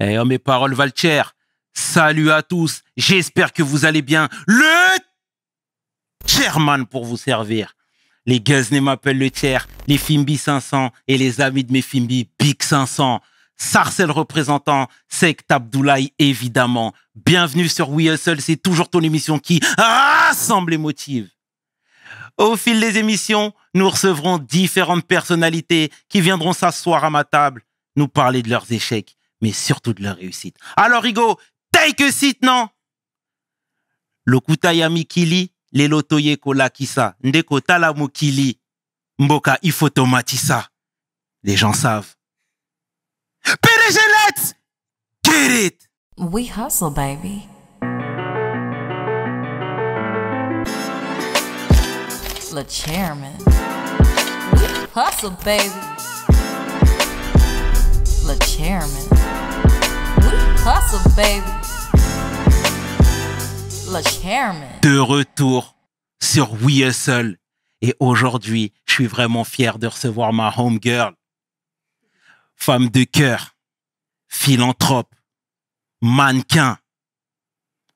Eh, mes paroles valent Salut à tous. J'espère que vous allez bien. Le chairman pour vous servir. Les Guznés m'appellent le tiers, les Fimbi 500 et les amis de mes Fimbi, Big 500. Sarcel représentant, Sect Abdoulaye évidemment. Bienvenue sur We Hustle, c'est toujours ton émission qui rassemble et motive. Au fil des émissions, nous recevrons différentes personnalités qui viendront s'asseoir à ma table, nous parler de leurs échecs, mais surtout de leur réussite. Alors, Rigo, take a seat, non? Lokutayami Kili, le lotoye kola kisa, ndeko tala mukili, mboka ifotomatisa. Les gens savent. let's Get it! We hustle, baby. Le chairman. Hustle, baby. Le chairman. De retour sur We Hustle. Et aujourd'hui, je suis vraiment fier de recevoir ma homegirl. Femme de cœur, philanthrope, mannequin,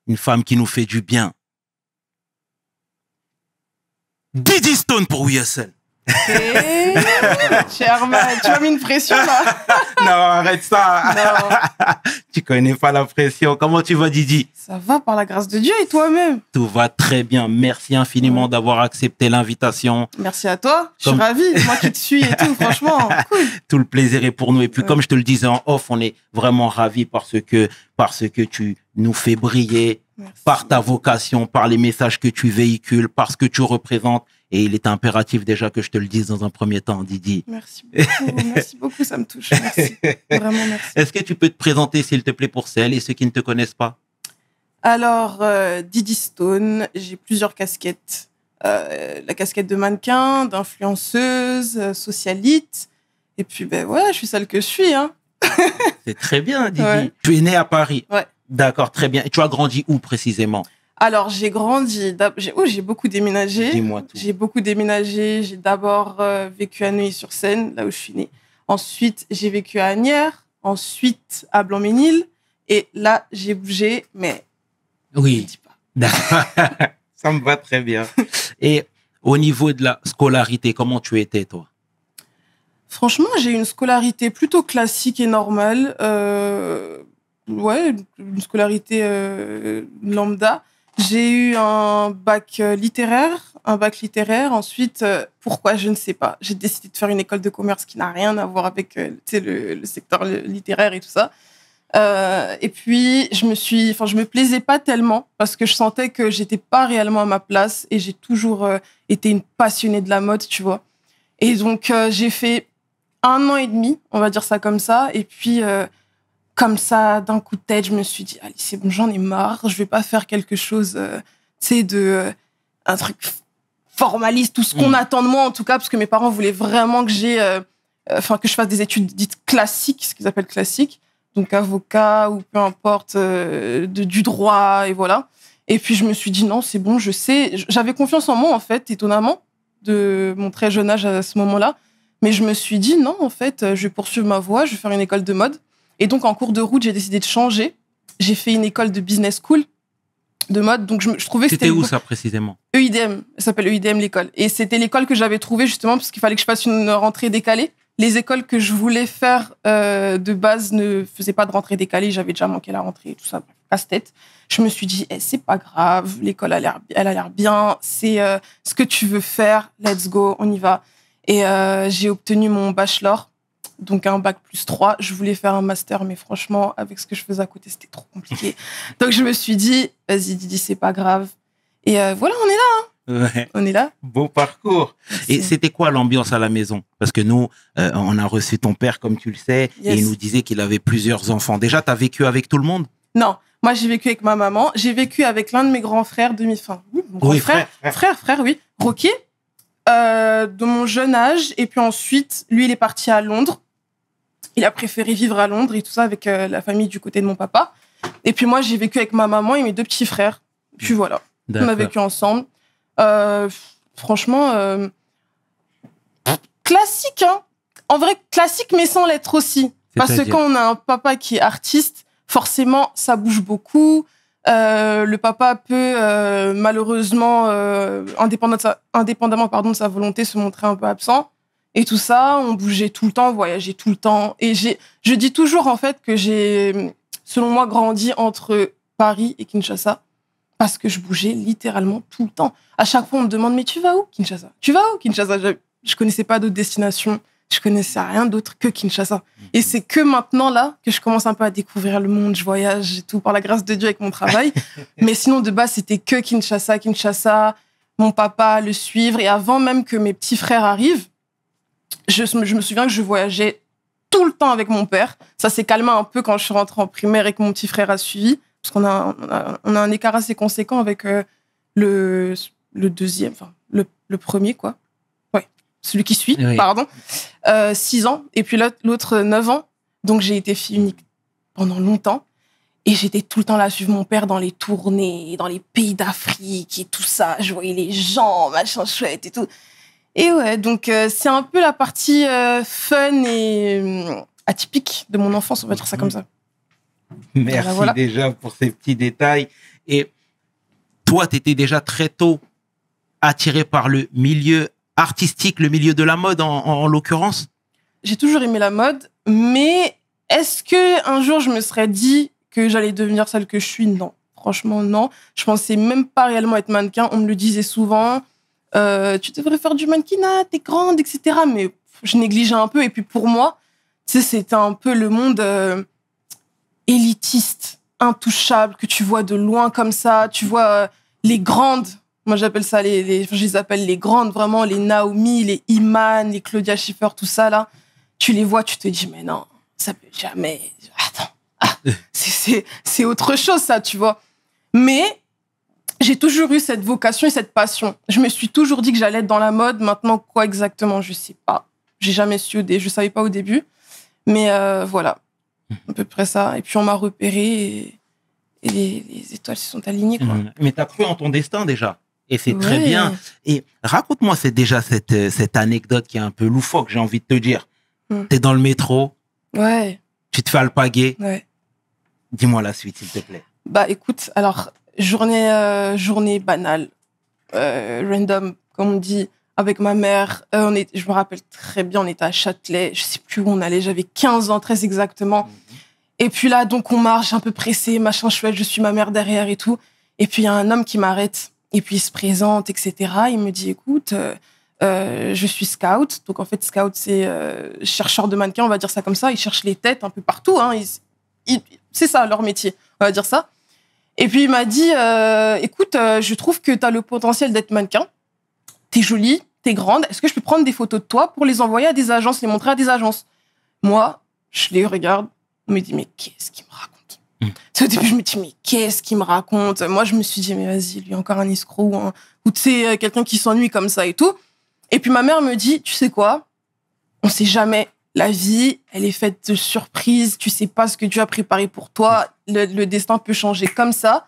une femme qui nous fait du bien. Didi Stone pour We Germain, tu as mis une pression là. non, arrête ça. tu connais pas la pression. Comment tu vas, Didi Ça va par la grâce de Dieu et toi-même. Tout va très bien. Merci infiniment d'avoir accepté l'invitation. Merci à toi. Je suis ravi. Moi qui te suis et tout, franchement. Tout le plaisir est pour nous. Et puis, comme je te le disais en off, on est vraiment ravis parce que parce que tu nous fais briller par ta vocation, par les messages que tu véhicules, par ce que tu représentes. Et il est impératif déjà que je te le dise dans un premier temps, Didi. Merci beaucoup, merci beaucoup ça me touche. Merci. Vraiment Est-ce que tu peux te présenter, s'il te plaît, pour celles et ceux qui ne te connaissent pas Alors, euh, Didi Stone, j'ai plusieurs casquettes. Euh, la casquette de mannequin, d'influenceuse, euh, socialite. Et puis, ben voilà, je suis celle que je suis. Hein. C'est très bien, Didi. Tu es née à Paris. Ouais. D'accord, très bien. Et tu as grandi où précisément alors, j'ai grandi. J'ai beaucoup déménagé. J'ai beaucoup déménagé. J'ai d'abord euh, vécu à Neuilly-sur-Seine, là où je suis née. Ensuite, j'ai vécu à Agnières. Ensuite, à Blanc-Ménil. Et là, j'ai bougé, mais. Oui. Je pas. Ça me va très bien. Et au niveau de la scolarité, comment tu étais, toi Franchement, j'ai une scolarité plutôt classique et normale. Euh, ouais, une scolarité euh, lambda. J'ai eu un bac euh, littéraire, un bac littéraire. Ensuite, euh, pourquoi je ne sais pas. J'ai décidé de faire une école de commerce qui n'a rien à voir avec euh, le, secteur littéraire et tout ça. et puis je me suis, enfin je me plaisais pas tellement parce que je sentais que j'étais pas réellement à ma place et j'ai toujours été une passionnée de la mode, tu vois. Et donc j'ai fait un an et demi, on va dire ça comme ça. Et puis comme ça, d'un coup de tête, je me suis dit, allez, c'est bon, j'en ai marre, je vais pas faire quelque chose, euh, tu sais, de. Euh, un truc formaliste, tout ce qu'on mm. attend de moi, en tout cas, parce que mes parents voulaient vraiment que j'ai. Euh, enfin, que je fasse des études dites classiques, ce qu'ils appellent classiques, donc avocat ou peu importe, du droit, et voilà. Et puis, je me suis dit, non, c'est bon, je sais. J'avais confiance en moi, en fait, étonnamment, de mon très jeune âge à ce moment-là. Mais je me suis dit, non, en fait, je vais poursuivre ma voie, je vais faire une école de mode. Et donc, en cours de route, j'ai décidé de changer. J'ai fait une école de business school de mode. Donc, je, trouvais que c'était. C'était où ça précisément EIDM. Ça s'appelle EIDM l'école. Et c'était l'école que j'avais trouvée justement parce qu'il fallait que je fasse une rentrée décalée. Les écoles que je voulais faire euh, de base ne faisaient pas de rentrée décalée. J'avais déjà manqué la rentrée et tout ça. Casse-tête. Je me suis dit, eh, c'est pas grave. L'école a l'air, elle a l'air bien. C'est euh, ce que tu veux faire. Let's go. On y va. Et euh, j'ai obtenu mon bachelor donc un bac plus 3. Je voulais faire un master, mais franchement, avec ce que je faisais à côté, c'était trop compliqué. donc je me suis dit, vas-y Didi, c'est pas grave. Et euh, voilà, on est là. Hein. On est là. Bon parcours. Et c'était quoi l'ambiance à la maison Parce que nous, euh, on a reçu ton père, comme tu le sais, et il nous disait qu'il avait plusieurs enfants. Déjà, tu as vécu avec tout le monde Non. Moi, j'ai vécu avec ma maman. J'ai vécu avec l'un de mes grands frères, demi-fin. Oui, mon frère, frère, frère, oui. rocky euh, de mon jeune âge. Et puis ensuite, lui, il est parti à Londres. Il a préféré vivre à Londres et tout ça avec euh, la famille du côté de mon papa. Et puis moi, j'ai vécu avec ma maman et mes deux petits frères. Puis voilà, on a vécu ensemble. Euh, franchement, euh, classique, hein. En vrai, classique, mais sans l'être aussi. Parce que quand on a un papa qui est artiste, forcément, ça bouge beaucoup. Euh, le papa peut malheureusement, indépendamment, indépendamment pardon, de sa volonté, se montrer un peu absent et tout ça. On bougeait tout le temps, on voyageait tout le temps. Et j'ai, je dis toujours en fait que j'ai, selon moi, grandi entre Paris et Kinshasa parce que je bougeais littéralement tout le temps. À chaque fois, on me demande mais tu vas où Kinshasa Tu vas où Kinshasa je, connaissais pas d'autres destinations, je connaissais rien d'autre que Kinshasa. Et mhm. c'est que maintenant là que je commence un peu à découvrir le monde, je voyage et tout par la grâce de Dieu avec mon travail. mais sinon de base, c'était que Kinshasa, Kinshasa, mon papa, le suivre et avant même que mes petits frères arrivent, je, me souviens que je voyageais tout le temps avec mon père. Ça s'est calmé un peu quand je suis rentrée en primaire et que mon petit frère a suivi. Parce qu'on a, on un écart assez conséquent avec euh, le, le deuxième, enfin, le, premier, quoi. Ouais, celui qui suit, pardon. 6 euh, ans. Et puis l'autre, euh, neuf ans. Donc j'ai été fille unique pendant longtemps. Et j'étais tout le temps là à suivre mon père dans les tournées, dans les pays d'Afrique et tout ça. Je voyais les gens, machin chouette et tout. Et ouais, donc euh, c'est un peu la partie euh, fun et euh, atypique de mon enfance, on va dire ça comme mhm. ça. Merci déjà pour ces petits détails. Et toi, tu étais déjà très tôt attiré par le milieu artistique, le milieu de la mode en, en l'occurrence J'ai toujours aimé la mode, mais est-ce que un jour je me serais dit que j'allais devenir celle que je suis Non, franchement non. Je pensais même pas réellement être mannequin, on me le disait souvent euh, tu devrais faire du mannequinat, t'es grande, etc. Mais je négligeais un peu. Et puis pour moi, c'était un peu le monde euh, élitiste, intouchable, que tu vois de loin comme ça. Tu vois euh, les grandes, moi j'appelle ça les, je les appelle les grandes, vraiment, les Naomi, les Iman, les Claudia Schiffer, tout ça là. Tu les vois, tu te dis, mais non, ça peut jamais. Attends, ah, c'est autre chose ça, tu vois. Mais j'ai toujours eu cette vocation et cette passion. Je me suis toujours dit que j'allais être dans la mode. Maintenant, quoi exactement, je sais pas. J'ai jamais su, je savais pas au début. Mais euh, voilà, hmm. à peu près ça. Et puis on m'a repéré et, les, étoiles se sont alignées. Hmm. Mais tu as cru en ton destin déjà. Et c'est très bien. Et raconte-moi c'est déjà cette, euh, cette anecdote qui est un peu loufoque, j'ai envie de te dire. Hmm. Tu es dans le métro. Ouais. Tu te fais alpaguer. Ouais. Dis-moi la suite, s'il te plaît. Bah écoute, alors Journée, euh, journée banale, euh, random, comme on dit, avec ma mère. Euh, on est, je me rappelle très bien, on était à Châtelet, je sais plus où on allait, j'avais 15 ans, très exactement. Mm-hmm. Et puis là, donc on marche un peu pressé, machin chouette, je suis ma mère derrière et tout. Et puis il y a un homme qui m'arrête, et puis il se présente, etc. Il me dit, écoute, je suis scout. Donc en fait, scout, c'est chercheur de mannequins, on va dire ça comme ça. Ils cherchent les têtes un peu partout. Hein. c'est ça leur métier, on va dire ça. Et puis il m'a dit, euh, écoute, euh, je trouve que tu as le potentiel d'être mannequin. Tu T'es jolie, es grande. Est-ce que je peux prendre des photos de toi pour les envoyer à des agences, les montrer à des agences Moi, je les regarde, on me dit « mais qu'est-ce qu'il me raconte hmm. Au début, je me dis, mais qu'est-ce qu'il me raconte Moi, je me suis dit, mais vas-y, lui, encore un escroc ou, tu sais, euh, quelqu'un qui s'ennuie comme ça et tout. Et puis ma mère me dit, tu sais quoi On sait jamais la vie, elle est faite de surprises. Tu sais pas ce que tu as préparé pour toi. Le, destin peut changer comme ça.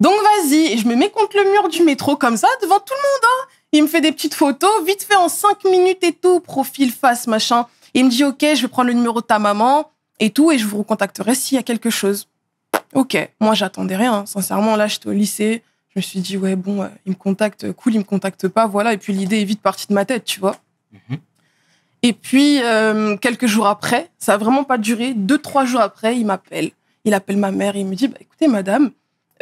Donc vas-y, je me mets contre le mur du métro comme ça, devant tout le monde. Hein. Il me fait des petites photos, vite fait en cinq minutes et tout, profil, face, machin. il me dit, OK, je vais prendre le numéro de ta maman et tout, et je vous recontacterai s'il y a quelque chose. OK, moi j'attendais rien. Hein. Sincèrement, là, j'étais au lycée. Je me suis dit, ouais, bon, euh, il me contacte, cool, il me contacte pas, voilà. Et puis l'idée est vite partie de ma tête, tu vois. Mhm. Et puis, euh, quelques jours après, ça n'a vraiment pas duré, deux, trois jours après, il m'appelle. Il appelle ma mère et il me dit, bah, écoutez, madame,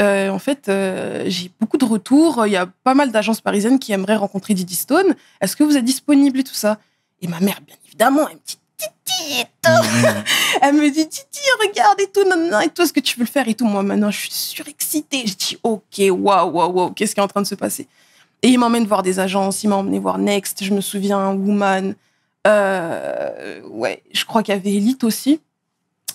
euh, en fait, euh, j'ai beaucoup de retours. Il y a pas mal d'agences parisiennes qui aimeraient rencontrer Didi Stone. Est-ce que vous êtes disponible et tout ça Et ma mère, bien évidemment, elle me dit Titi elle me dit Titi, regarde et tout, non, et tout, est-ce que tu veux le faire et tout. Moi, maintenant, je suis surexcitée. Je dis Ok, waouh, waouh, waouh, qu'est-ce qui est en train de se passer Et il m'emmène voir des agences. Il m'a emmené voir Next, je me souviens, Woman. Euh, ouais, je crois qu'il y avait Elite aussi,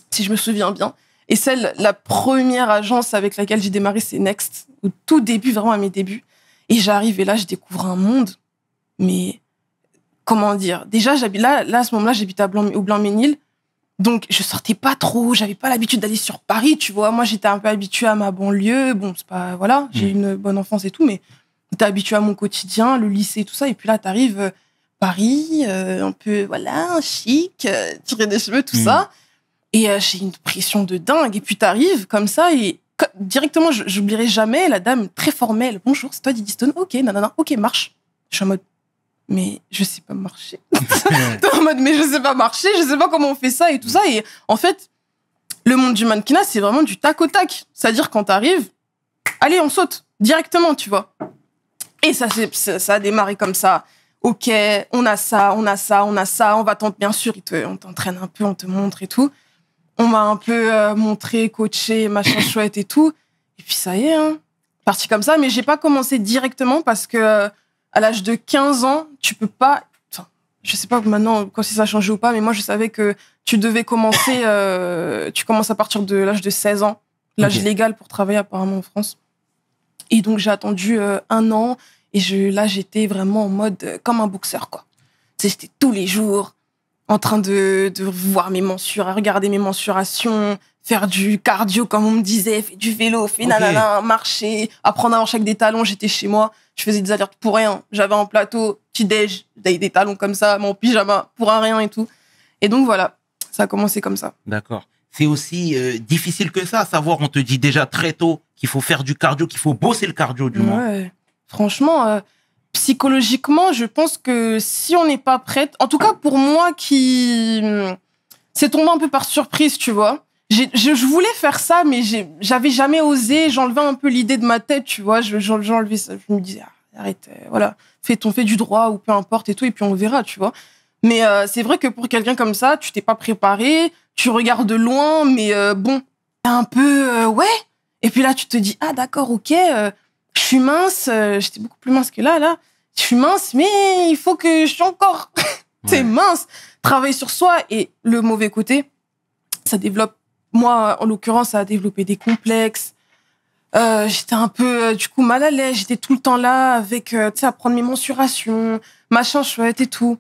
si je me souviens bien. Et celle, la première agence avec laquelle j'ai démarré, c'est Next, au tout début, vraiment à mes débuts. Et j'arrive et là, je découvre un monde, mais comment dire Déjà, là, à ce moment-là, j'habitais au Blanc-Ménil. Donc, je sortais pas trop, j'avais pas l'habitude d'aller sur Paris, tu vois. Moi, j'étais un peu habituée à ma banlieue. Bon, c'est pas, voilà, j'ai hmm. une bonne enfance et tout, mais t'es habituée à mon quotidien, le lycée, et tout ça. Et puis là, t'arrives euh, Paris, euh, un peu, voilà, chic, euh, tirer des cheveux, tout mm. ça. Et euh, j'ai une pression de dingue. Et puis t'arrives comme ça et directement, j'oublierai jamais la dame très formelle. Bonjour, c'est toi Didi Stone Ok, non. ok, marche. Je suis en mode, mais je sais pas marcher. en mode, mais je sais pas marcher, je sais pas comment on fait ça et tout ça. Et en fait, le monde du mannequinat, c'est vraiment du tac au tac. C'est-à-dire, quand t'arrives, allez, on saute directement, tu vois. Et ça, ça, ça a démarré comme ça. OK, on a ça, on a ça, on a ça, on va tenter. Bien sûr, on t'entraîne un peu, on te montre et tout. On m'a un peu euh, montré, coaché, machin chouette et tout. Et puis ça y est, hein. Parti comme ça, mais j'ai pas commencé directement parce que euh, à l'âge de 15 ans, tu peux pas. Je je sais pas maintenant quand si ça a changé ou pas, mais moi je savais que tu devais commencer. Euh, tu commences à partir de l'âge de 16 ans, l'âge illégal légal pour travailler apparemment en France. Et donc j'ai attendu un an et je, là, j'étais vraiment en mode euh, comme un boxeur, quoi. C'était tous les jours en train de, de voir mes mensurations, regarder mes mensurations, faire du cardio comme on me disait, faire du vélo, faire marcher, apprendre à marcher avec des talons. J'étais chez moi, je faisais des alertes pour rien. J'avais un plateau, petit déj, des talons comme ça, mon pyjama pour rien et tout. Et donc voilà, ça a commencé comme ça. D'accord. C'est aussi euh, difficile que ça, à savoir, on te dit déjà très tôt qu'il faut faire du cardio, qu'il faut bosser le cardio du ouais. moins franchement, euh, psychologiquement, je pense que si on n'est pas prête, en tout cas pour moi qui hum, c'est tombé un peu par surprise, tu vois. Je, voulais faire ça, mais j'avais jamais osé. J'enlevais un peu l'idée de ma tête, tu vois. J'enlevais ça. Je me disais, ah, arrête, euh, voilà, fais ton fait du droit ou peu importe et tout, et puis on verra, tu vois. Mais euh, c'est vrai que pour quelqu'un comme ça, tu t'es pas préparé, tu regardes loin, mais bon, un peu, ouais. Et puis là, tu te dis, ah d'accord, ok, je suis mince, euh, j'étais beaucoup plus mince que là, là. Je suis mince, mais il faut que je sois encore. c'est mince. Travailler sur soi et le mauvais côté, ça développe. Moi, en l'occurrence, ça a développé des complexes. Euh, j'étais un peu euh, du coup mal à l'aise. J'étais tout le temps là avec, tu sais, à prendre mes mensurations, ma chouette et tout.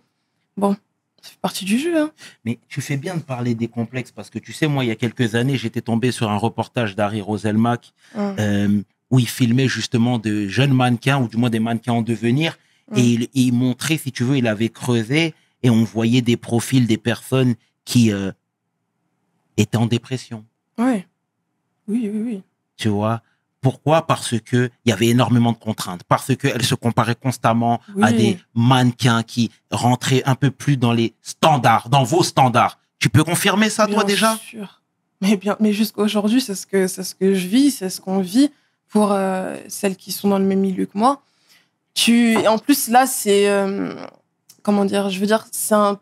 Bon, ça fait partie du jeu. Hein. Mais tu fais bien de parler des complexes parce que tu sais, moi, il y a quelques années, j'étais tombé sur un reportage d'Harry Roselmack. Hum où il filmait justement de jeunes mannequins, ou du moins des mannequins en devenir, mm. et, il, montrait, si tu veux, il avait creusé, et on voyait des profils des personnes qui euh, étaient en dépression. Oui, oui, oui. Tu vois pourquoi Parce que il y avait énormément de contraintes, parce qu'elle se comparait constamment à des mannequins qui rentraient un peu plus dans les standards, dans vos standards. Tu peux confirmer ça, toi, déjà sûr. Mais bien, mais jusqu'aujourd'hui, c'est ce que c'est ce que je vis, c'est ce qu'on vit pour euh, celles qui sont dans le même milieu que moi. Tu, en plus, là, c'est. Euh, comment dire Je veux dire, c'est un.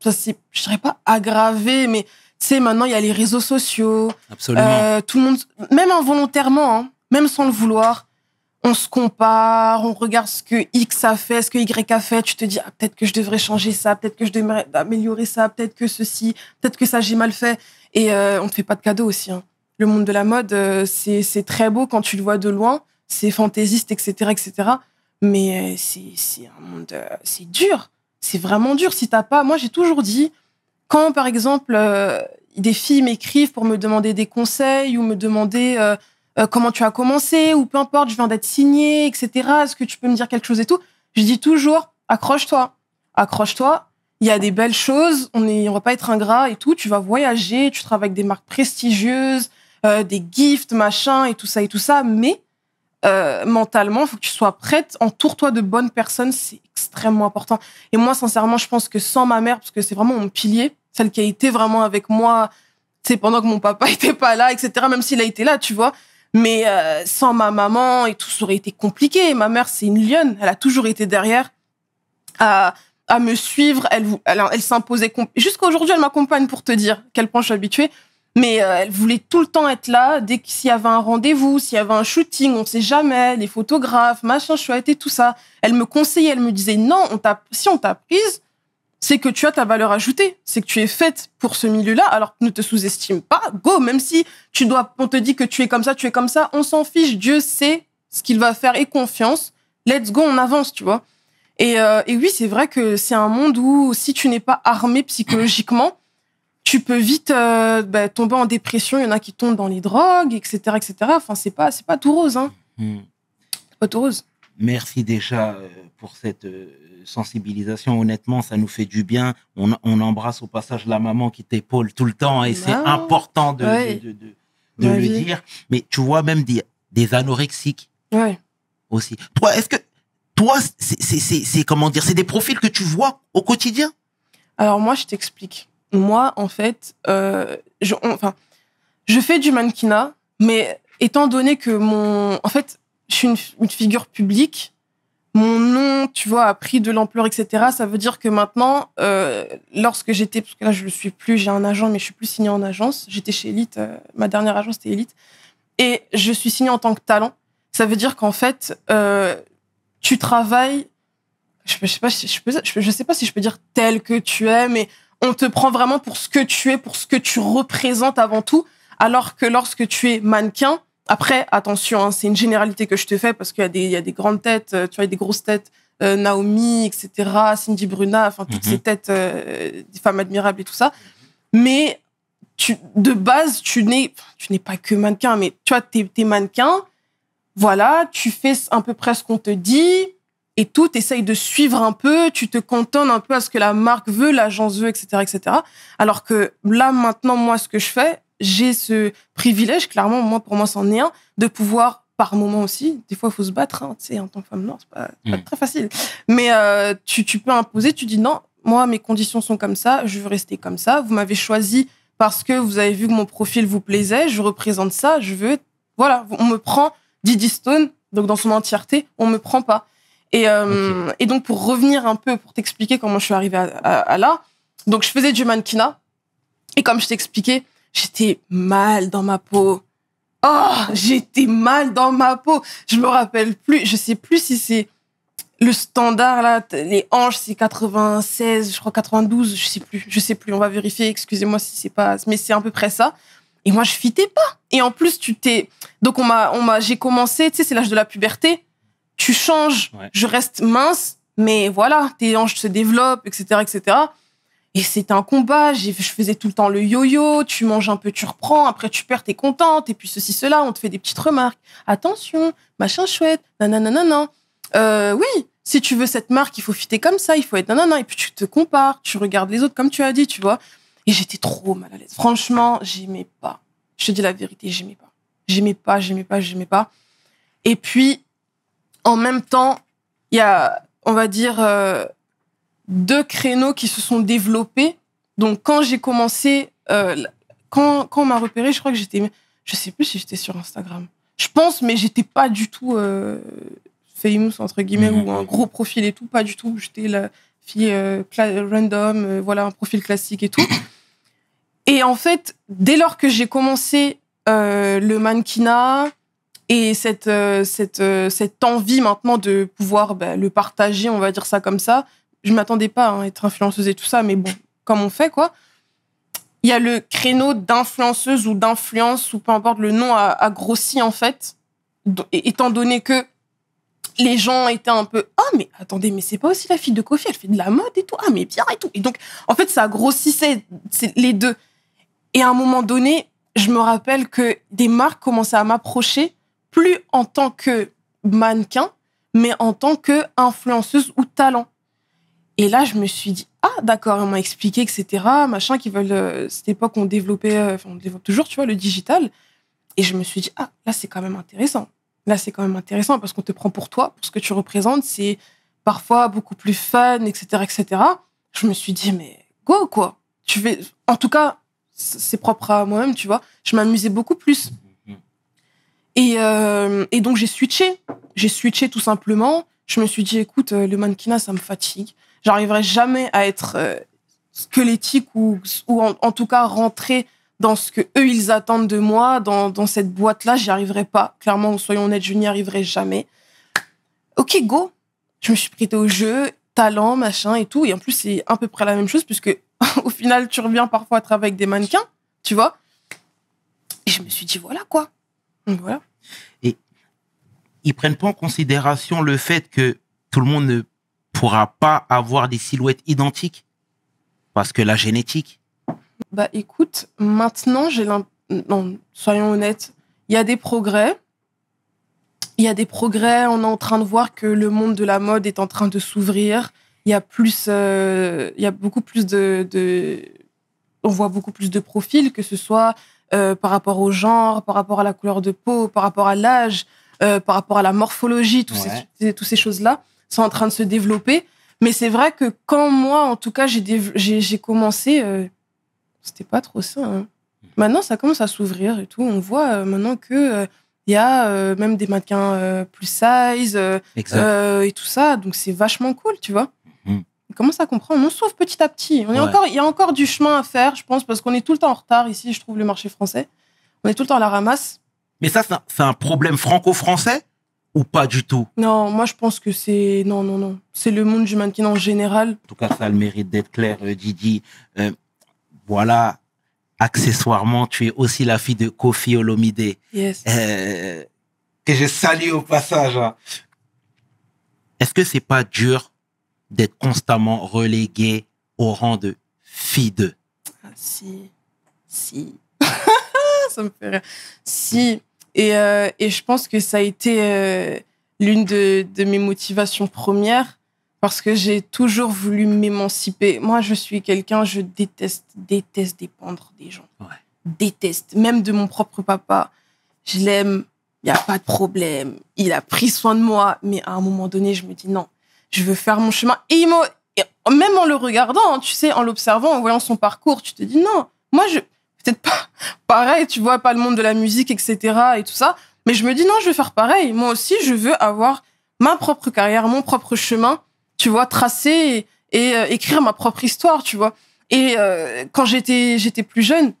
Ça, c'est, je dirais pas aggravé, mais tu sais, maintenant, il y a les réseaux sociaux. Absolument. Euh, tout le monde, même involontairement, hein, même sans le vouloir, on se compare, on regarde ce que X a fait, ce que Y a fait, tu te dis ah, peut-être que je devrais changer ça, peut-être que je devrais améliorer ça, peut-être que ceci, peut-être que ça j'ai mal fait. Et on ne te fait pas de cadeau aussi. Hein. Le monde de la mode, euh, c'est très beau quand tu le vois de loin, c'est fantaisiste, etc., etc. Mais euh, c'est un monde, euh, c'est dur, c'est vraiment dur. Si t'as pas, moi j'ai toujours dit, quand par exemple des filles m'écrivent pour me demander des conseils ou me demander comment tu as commencé ou peu importe, je viens d'être signée, etc. Est-ce que tu peux me dire quelque chose et tout Je dis toujours, accroche-toi, accroche-toi. Il y a des belles choses, on ne on va pas être ingrat et tout. Tu vas voyager, tu travailles avec des marques prestigieuses, euh, des gifts, machin, et tout ça, et tout ça. Mais euh, mentalement, il faut que tu sois prête. Entoure-toi de bonnes personnes, c'est extrêmement important. Et moi, sincèrement, je pense que sans ma mère, parce que c'est vraiment mon pilier, celle qui a été vraiment avec moi, c'est pendant que mon papa n'était pas là, etc. Même s'il a été là, tu vois. Mais euh, sans ma maman et tout, ça aurait été compliqué. Ma mère, c'est une lionne. Elle a toujours été derrière à, me suivre. Elle, elle s'imposait. Jusqu'à aujourd'hui, elle m'accompagne pour te dire quel point je suis habituée. Mais euh, elle voulait tout le temps être là, dès qu'il y avait un rendez-vous, s'il y avait un shooting, on ne sait jamais, les photographes, machin chouette et tout ça. Elle me conseillait, elle me disait non, on si on t'a prise, c'est que tu as ta valeur ajoutée, c'est que tu es faite pour ce milieu-là, alors ne te sous-estime pas, go, même si tu dois, on te dit que tu es comme ça, tu es comme ça, on s'en fiche, Dieu sait ce qu'il va faire et confiance, let's go, on avance, tu vois. Et, euh, et oui, c'est vrai que c'est un monde où si tu n'es pas armé psychologiquement, tu peux vite euh, bah, tomber en dépression. Il y en a qui tombent dans les drogues, etc., etc. Enfin, c'est pas, c'est pas tout rose, hein. n'est hmm. Pas tout rose. Merci déjà euh, pour cette euh, sensibilisation. Honnêtement, ça nous fait du bien. On, embrasse au passage la maman qui t'épaule tout le temps et c'est important de, le dire. Mais tu vois même des, des anorexiques aussi. Toi, est-ce que toi, c'est comment dire, c'est des profils que tu vois au quotidien Alors moi, je t'explique moi, en fait, euh, je, enfin, je fais du mannequinat, mais étant donné que mon. En fait, je suis une, figure publique, mon nom, tu vois, a pris de l'ampleur, etc. Ça veut dire que maintenant, euh, lorsque j'étais. Parce que là, je ne suis plus, j'ai un agent, mais je suis plus signée en agence. J'étais chez Elite, euh, ma dernière agence, c'était Elite. Et je suis signée en tant que talent. Ça veut dire qu'en fait, tu travailles. Je ne sais, pas, je sais pas si je peux dire tel que tu es, mais on te prend vraiment pour ce que tu es, pour ce que tu représentes avant tout, alors que lorsque tu es mannequin, après, attention, hein, c'est une généralité que je te fais parce qu'il y, a des grandes têtes, euh, tu vois, des grosses têtes, euh, Naomi, etc., Cindy Bruna, enfin, toutes mhm. ces têtes, euh, des femmes admirables et tout ça. Mais tu, de base, tu n'es, pas que mannequin, mais tu vois, t'es, es mannequin. Voilà, tu fais à peu près ce qu'on te dit et tout, essaye de suivre un peu, tu te contentes un peu à ce que la marque veut, l'agence veut, etc., etc. Alors que là, maintenant, moi, ce que je fais, j'ai ce privilège, clairement, moi, pour moi, c'en est un, de pouvoir, par moment aussi, des fois, il faut se battre, hein, tu sais, en tant que femme non, c'est pas, hmm. très facile. Mais euh, tu, tu peux imposer, tu dis non, moi, mes conditions sont comme ça, je veux rester comme ça, vous m'avez choisi parce que vous avez vu que mon profil vous plaisait, je représente ça, je veux. Voilà, on me prend Didi Stone, donc dans son entièreté, on me prend pas. Euh, et, donc, pour revenir un peu, pour t'expliquer comment je suis arrivée à, là, donc je faisais du mannequinat. Et comme je t'expliquais, j'étais mal dans ma peau. Oh, j'étais mal dans ma peau. Je me rappelle plus, je sais plus si c'est le standard là, les hanches c'est 96, je crois 92, je sais plus, je sais plus, on va vérifier, excusez-moi si c'est pas mais c'est à peu près ça. Et moi je fitais pas. Et en plus tu t'es donc on m'a on m'a j'ai commencé, tu sais c'est l'âge de la puberté tu changes. Je reste mince, mais voilà, tes hanches se développent, etc., etc. Et c'était un combat. Je faisais tout le temps le yo-yo. Tu manges un peu, tu reprends. Après, tu perds, t'es contente. Et puis ceci, cela, on te fait des petites remarques. Attention, machin chouette. non non Euh, oui, si tu veux cette marque, il faut fitter comme ça. Il faut être non. Et puis tu te compares. Tu regardes les autres, comme tu as dit, tu vois. Et j'étais trop mal à l'aise. Franchement, j'aimais pas. Je te dis la vérité, j'aimais pas. J'aimais pas, j'aimais pas, j'aimais pas. Et puis, en même temps, il y a, on va dire, euh, deux créneaux qui se sont développés. Donc, quand j'ai commencé, euh, quand, quand on m'a repéré, je crois que j'étais, je sais plus si j'étais sur Instagram. Je pense, mais j'étais pas du tout euh, famous entre guillemets mhm. ou un gros profil et tout, pas du tout. J'étais la fille euh, random, voilà, un profil classique et tout. Et en fait, dès lors que j'ai commencé le mannequinat, et cette, euh, cette, euh, cette envie maintenant de pouvoir bah, le partager, on va dire ça comme ça, je m'attendais pas à hein, être influenceuse et tout ça, mais bon, comme on fait, quoi. Il y a le créneau d'influenceuse ou d'influence, ou peu importe le nom, a, grossi, en fait, étant donné que les gens étaient un peu ah mais attendez mais c'est pas aussi la fille de Kofi elle fait de la mode et tout ah mais bien et tout et donc en fait ça grossissait les deux et à un moment donné je me rappelle que des marques commençaient à m'approcher plus en tant que mannequin, mais en tant que influenceuse ou talent. Et là, je me suis dit, ah, d'accord, on m'a expliqué, etc., machin, qui veulent, euh, cette époque, on développait, euh, développe toujours, tu vois, le digital. Et je me suis dit, ah, là, c'est quand même intéressant. Là, c'est quand même intéressant parce qu'on te prend pour toi, pour ce que tu représentes. C'est parfois beaucoup plus fun, etc., etc. Je me suis dit, mais go, quoi. Tu fais, en tout cas, c'est propre à moi-même, tu vois. Je m'amusais beaucoup plus euh, et, donc j'ai switché. J'ai switché tout simplement. Je me suis dit, écoute, euh, le mannequinat, ça me fatigue. J'arriverai jamais à être euh, squelettique ou, ou en, tout cas rentrer dans ce que eux ils attendent de moi, dans, dans cette boîte-là, j'y arriverai pas. Clairement, soyons honnêtes, je n'y arriverai jamais. Ok, go. Je me suis prêtée au jeu, talent, machin et tout. Et en plus, c'est à peu près la même chose puisque au final, tu reviens parfois à travailler avec des mannequins, tu vois. Et je me suis dit, voilà quoi voilà. Et ils prennent pas en considération le fait que tout le monde ne pourra pas avoir des silhouettes identiques parce que la génétique. Bah écoute, maintenant j'ai soyons honnêtes, il y a des progrès. Il y a des progrès, on est en train de voir que le monde de la mode est en train de s'ouvrir. Il y a plus, euh, il y beaucoup plus de, on voit beaucoup plus de profils, que ce soit euh, par rapport au genre, par rapport à la couleur de peau, par rapport à l'âge, euh, par rapport à la morphologie, toutes ces, choses-là sont en train de se développer. Mais c'est vrai que quand moi, en tout cas, j'ai commencé, euh, c'était pas trop ça. Hein. Maintenant, ça commence à s'ouvrir et tout. On voit maintenant que il y a même des mannequins plus size et tout ça. Donc c'est vachement cool, tu vois. Comment commence à On s'ouvre petit à petit. On est encore, il y a encore du chemin à faire, je pense, parce qu'on est tout le temps en retard ici, je trouve, le marché français. On est tout le temps à la ramasse. Mais ça, c'est un, problème franco-français ou pas du tout Non, moi je pense que c'est non, non, non. C'est le monde du mannequin en général. En tout cas, ça a le mérite d'être clair, euh, Didi. Euh, voilà, accessoirement, tu es aussi la fille de Kofi Olomide, yes. Euh, que je salue au passage. Hein. Est-ce que c'est pas dur d'être constamment relégué au rang de fille de. Ah, si, si. ça me fait rire. Si. Euh, et, je pense que ça a été euh, l'une de, mes motivations premières parce que j'ai toujours voulu m'émanciper. Moi, je suis quelqu'un, je déteste, déteste dépendre des gens. Déteste, même de mon propre papa. Je l'aime, il n'y a pas de problème. Il a pris soin de moi, mais à un moment donné, je me dis non, je veux faire mon chemin. Et même en le regardant, hein, tu sais, en l'observant, en voyant son parcours, tu te dis non, moi je peut-être pas pareil, tu vois, pas le monde de la musique, etc. et tout ça. Mais je me dis non, je veux faire pareil. Moi aussi, je veux avoir ma propre carrière, mon propre chemin, tu vois, tracer et, euh, écrire ma propre histoire, tu vois. Et euh, quand j'étais j'étais plus jeune,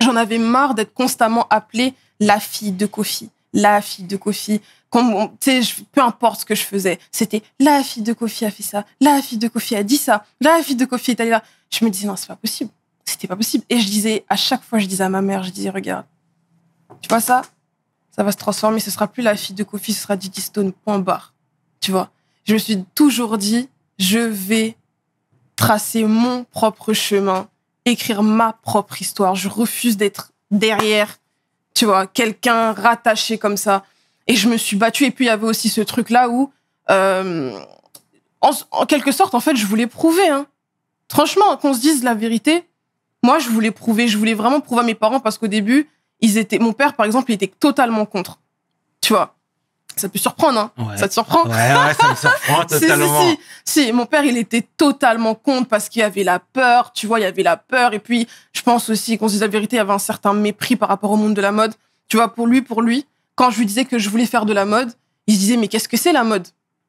j'en avais marre d'être constamment appelée la fille de Kofi, la fille de Kofi peu importe ce que je faisais, c'était la fille de Kofi a fait ça, la fille de Kofi a dit ça, la fille de Kofi est allée là. Je me disais, non, c'est pas possible. C'était pas possible. Et je disais, à chaque fois, je disais à ma mère, je disais, regarde, tu vois ça Ça va se transformer, ce sera plus la fille de Kofi, ce sera Didi Stone, point barre. Tu vois Je me suis toujours dit, je vais tracer mon propre chemin, écrire ma propre histoire. Je refuse d'être derrière, tu vois, quelqu'un rattaché comme ça. Et je me suis battue. Et puis il y avait aussi ce truc-là où, euh, en, quelque sorte, en fait, je voulais prouver. Hein. Franchement, qu'on se dise la vérité, moi, je voulais prouver. Je voulais vraiment prouver à mes parents parce qu'au début, ils étaient. Mon père, par exemple, il était totalement contre. Tu vois ça peut surprendre, hein. Ça te surprend? Ouais, ça me surprend totalement. si, mon père, il était totalement contre parce qu'il y avait la peur, tu vois, il y avait la peur. Et puis, je pense aussi qu'on se dise la vérité, il y avait un certain mépris par rapport au monde de la mode. Tu vois, pour lui, pour lui, quand je lui disais que je voulais faire de la mode, il se disait mais qu'est-ce que c'est la mode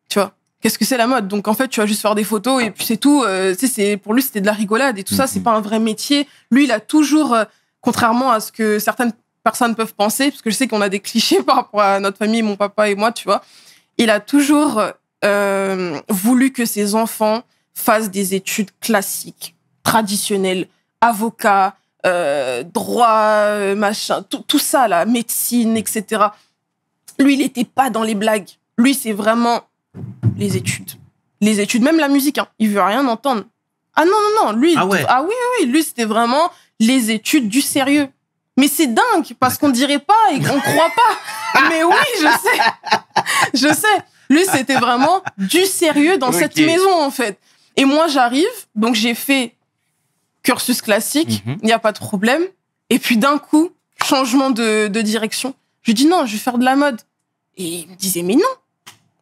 Tu vois Qu'est-ce que c'est la mode Donc en fait, tu vas juste faire des photos et puis c'est tout. Euh, c'est pour lui c'était de la rigolade et tout ça. C'est mm-hmm. pas un vrai métier. Lui, il a toujours, euh, contrairement à ce que certaines personnes peuvent penser, parce que je sais qu'on a des clichés par rapport à notre famille, mon papa et moi, tu vois. Il a toujours euh, voulu que ses enfants fassent des études classiques, traditionnelles, avocats, euh, droit, euh, machin, tout, ça, la médecine, etc. Lui, il n'était pas dans les blagues. Lui, c'est vraiment les études. Les études, même la musique, hein. il veut rien entendre. Ah non, non, non, lui, ah, ah oui, oui, lui, c'était vraiment les études du sérieux. Mais c'est dingue, parce qu'on dirait pas et qu'on croit pas. Mais oui, je sais. Je sais. Lui, c'était vraiment du sérieux dans cette maison, en fait. Et moi, j'arrive, donc j'ai fait cursus classique, mhm. il n'y a pas de problème. Et puis d'un coup, changement de, direction. Je dis non, je vais faire de la mode. Et il me disait mais non,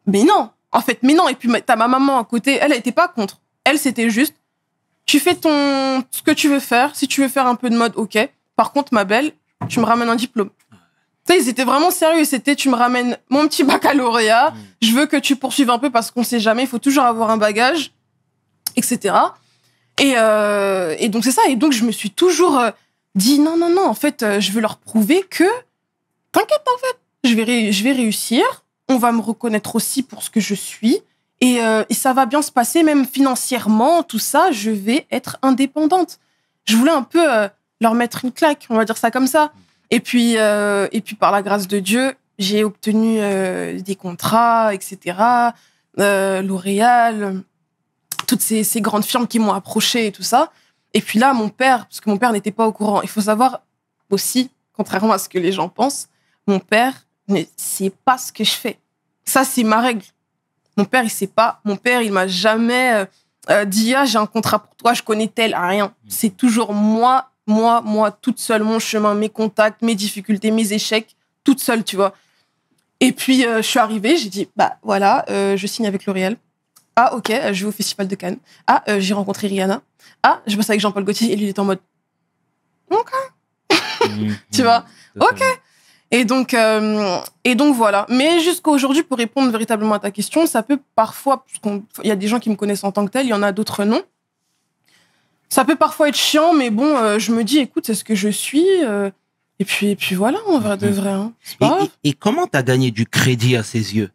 mais non, en fait, mais non. Et puis t'as ma maman à côté, elle n'était pas contre. Elle, c'était juste, tu fais ton ce que tu veux faire. Si tu veux faire un peu de mode, ok. Par contre, ma belle, tu me ramènes un diplôme. Tu sais, ils étaient vraiment sérieux. C'était, tu me ramènes mon petit baccalauréat. Mm. Je veux que tu poursuives un peu parce qu'on sait jamais. Il faut toujours avoir un bagage, etc. Euh, et, donc c'est ça. Et donc je me suis toujours euh, dit non, non, non, en fait, euh, je veux leur prouver que t'inquiète pas, en fait, je vais, je vais réussir. On va me reconnaître aussi pour ce que je suis. Et, ça va bien se passer, même financièrement, tout ça, je vais être indépendante. Je voulais un peu leur mettre une claque, on va dire ça comme ça. Et puis, et puis par la grâce de Dieu, j'ai obtenu des contrats, etc. L'Oréal, toutes ces, grandes firmes qui m'ont approché et tout ça. Et puis là, mon père, parce que mon père n'était pas au courant, il faut savoir aussi, contrairement à ce que les gens pensent, mon père ne sait pas ce que je fais. Ça, c'est ma règle. Mon père, il sait pas. Mon père, il m'a jamais euh, euh, dit Ah, j'ai un contrat pour toi, je connais tel, rien. Mm. C'est toujours moi, moi, moi, toute seule, mon chemin, mes contacts, mes difficultés, mes échecs, toute seule, tu vois. Et puis, euh, je suis arrivée, j'ai dit Bah voilà, je signe avec L'Oréal. Ah, ok, euh, je vais au Festival de Cannes. Ah, euh, j'ai rencontré Rihanna. Ah, je passe avec Jean-Paul Gaultier et il est en mode. Ok. Mm-hmm. tu vois mm-hmm. Ok. Et donc, euh, et donc voilà. Mais jusqu'à aujourd'hui, pour répondre véritablement à ta question, ça peut parfois, il y a des gens qui me connaissent en tant que tel, il y en a d'autres non. Ça peut parfois être chiant, mais bon, je me dis, écoute, c'est ce que je suis. et puis, et puis voilà, on va de mm-hmm. vrai. Hein. Et, et, et, comment t'as gagné du crédit à ses yeux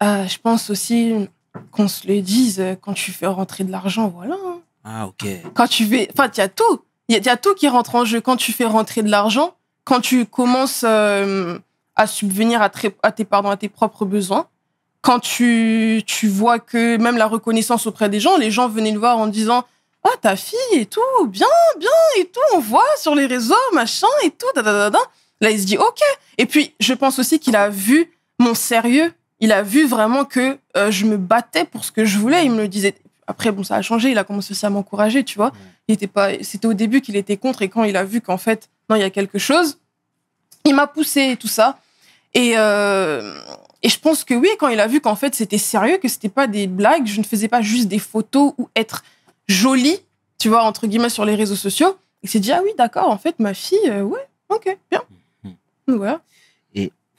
ah, je pense aussi qu'on se le dise, euh, quand tu fais rentrer de l'argent, voilà. Hein. Ah, ok. Quand tu fais. Enfin, il y a tout. Il y, a tout qui rentre en jeu. Quand tu fais rentrer de l'argent, quand tu commences euh, à subvenir à, tes, pardon, à tes propres besoins, quand tu, tu vois que même la reconnaissance auprès des gens, les gens venaient le voir en disant Ah, oh, ta fille et tout, bien, bien et tout, on voit sur les réseaux, machin et tout, Là, il se dit Ok. Et puis, je pense aussi qu'il a vu mon sérieux il a vu vraiment que euh, je me battais pour ce que je voulais. Il me le disait. Après, bon, ça a changé. Il a commencé aussi à m'encourager, tu vois. Il était pas. C'était au début qu'il était contre, et quand il a vu qu'en fait, non, il y a quelque chose, il m'a poussé tout ça. Euh, et, je pense que oui, quand il a vu qu'en fait c'était sérieux, que c'était pas des blagues, je ne faisais pas juste des photos ou être jolie, tu vois, entre guillemets, sur les réseaux sociaux, il s'est dit ah oui, d'accord, en fait ma fille, euh, ouais, ok, bien. Mm, mm. voilà.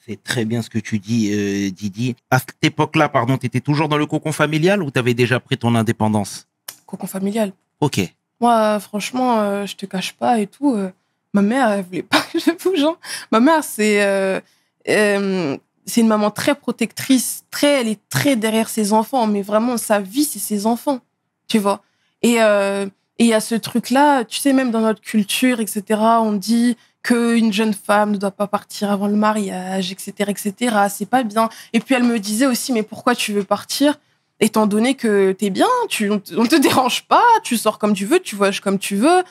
C'est très bien ce que tu dis, euh, Didi. À cette époque-là, pardon, tu étais toujours dans le cocon familial ou tu avais déjà pris ton indépendance Cocon familial. Ok. Moi, franchement, euh, je te cache pas et tout. Euh, ma mère, elle voulait pas que je bouge. Ma mère, c'est c'est une maman très protectrice, très, elle est très derrière ses enfants, mais vraiment, sa vie, c'est ses enfants, tu vois. Et il et y a ce truc-là, tu sais, même dans notre culture, etc., on dit une jeune femme ne doit pas partir avant le mariage, etc., etc. C'est pas bien. Et puis elle me disait aussi, mais pourquoi tu veux partir Étant donné que t'es bien, tu, on te dérange pas, tu sors comme tu veux, tu voyages comme tu veux,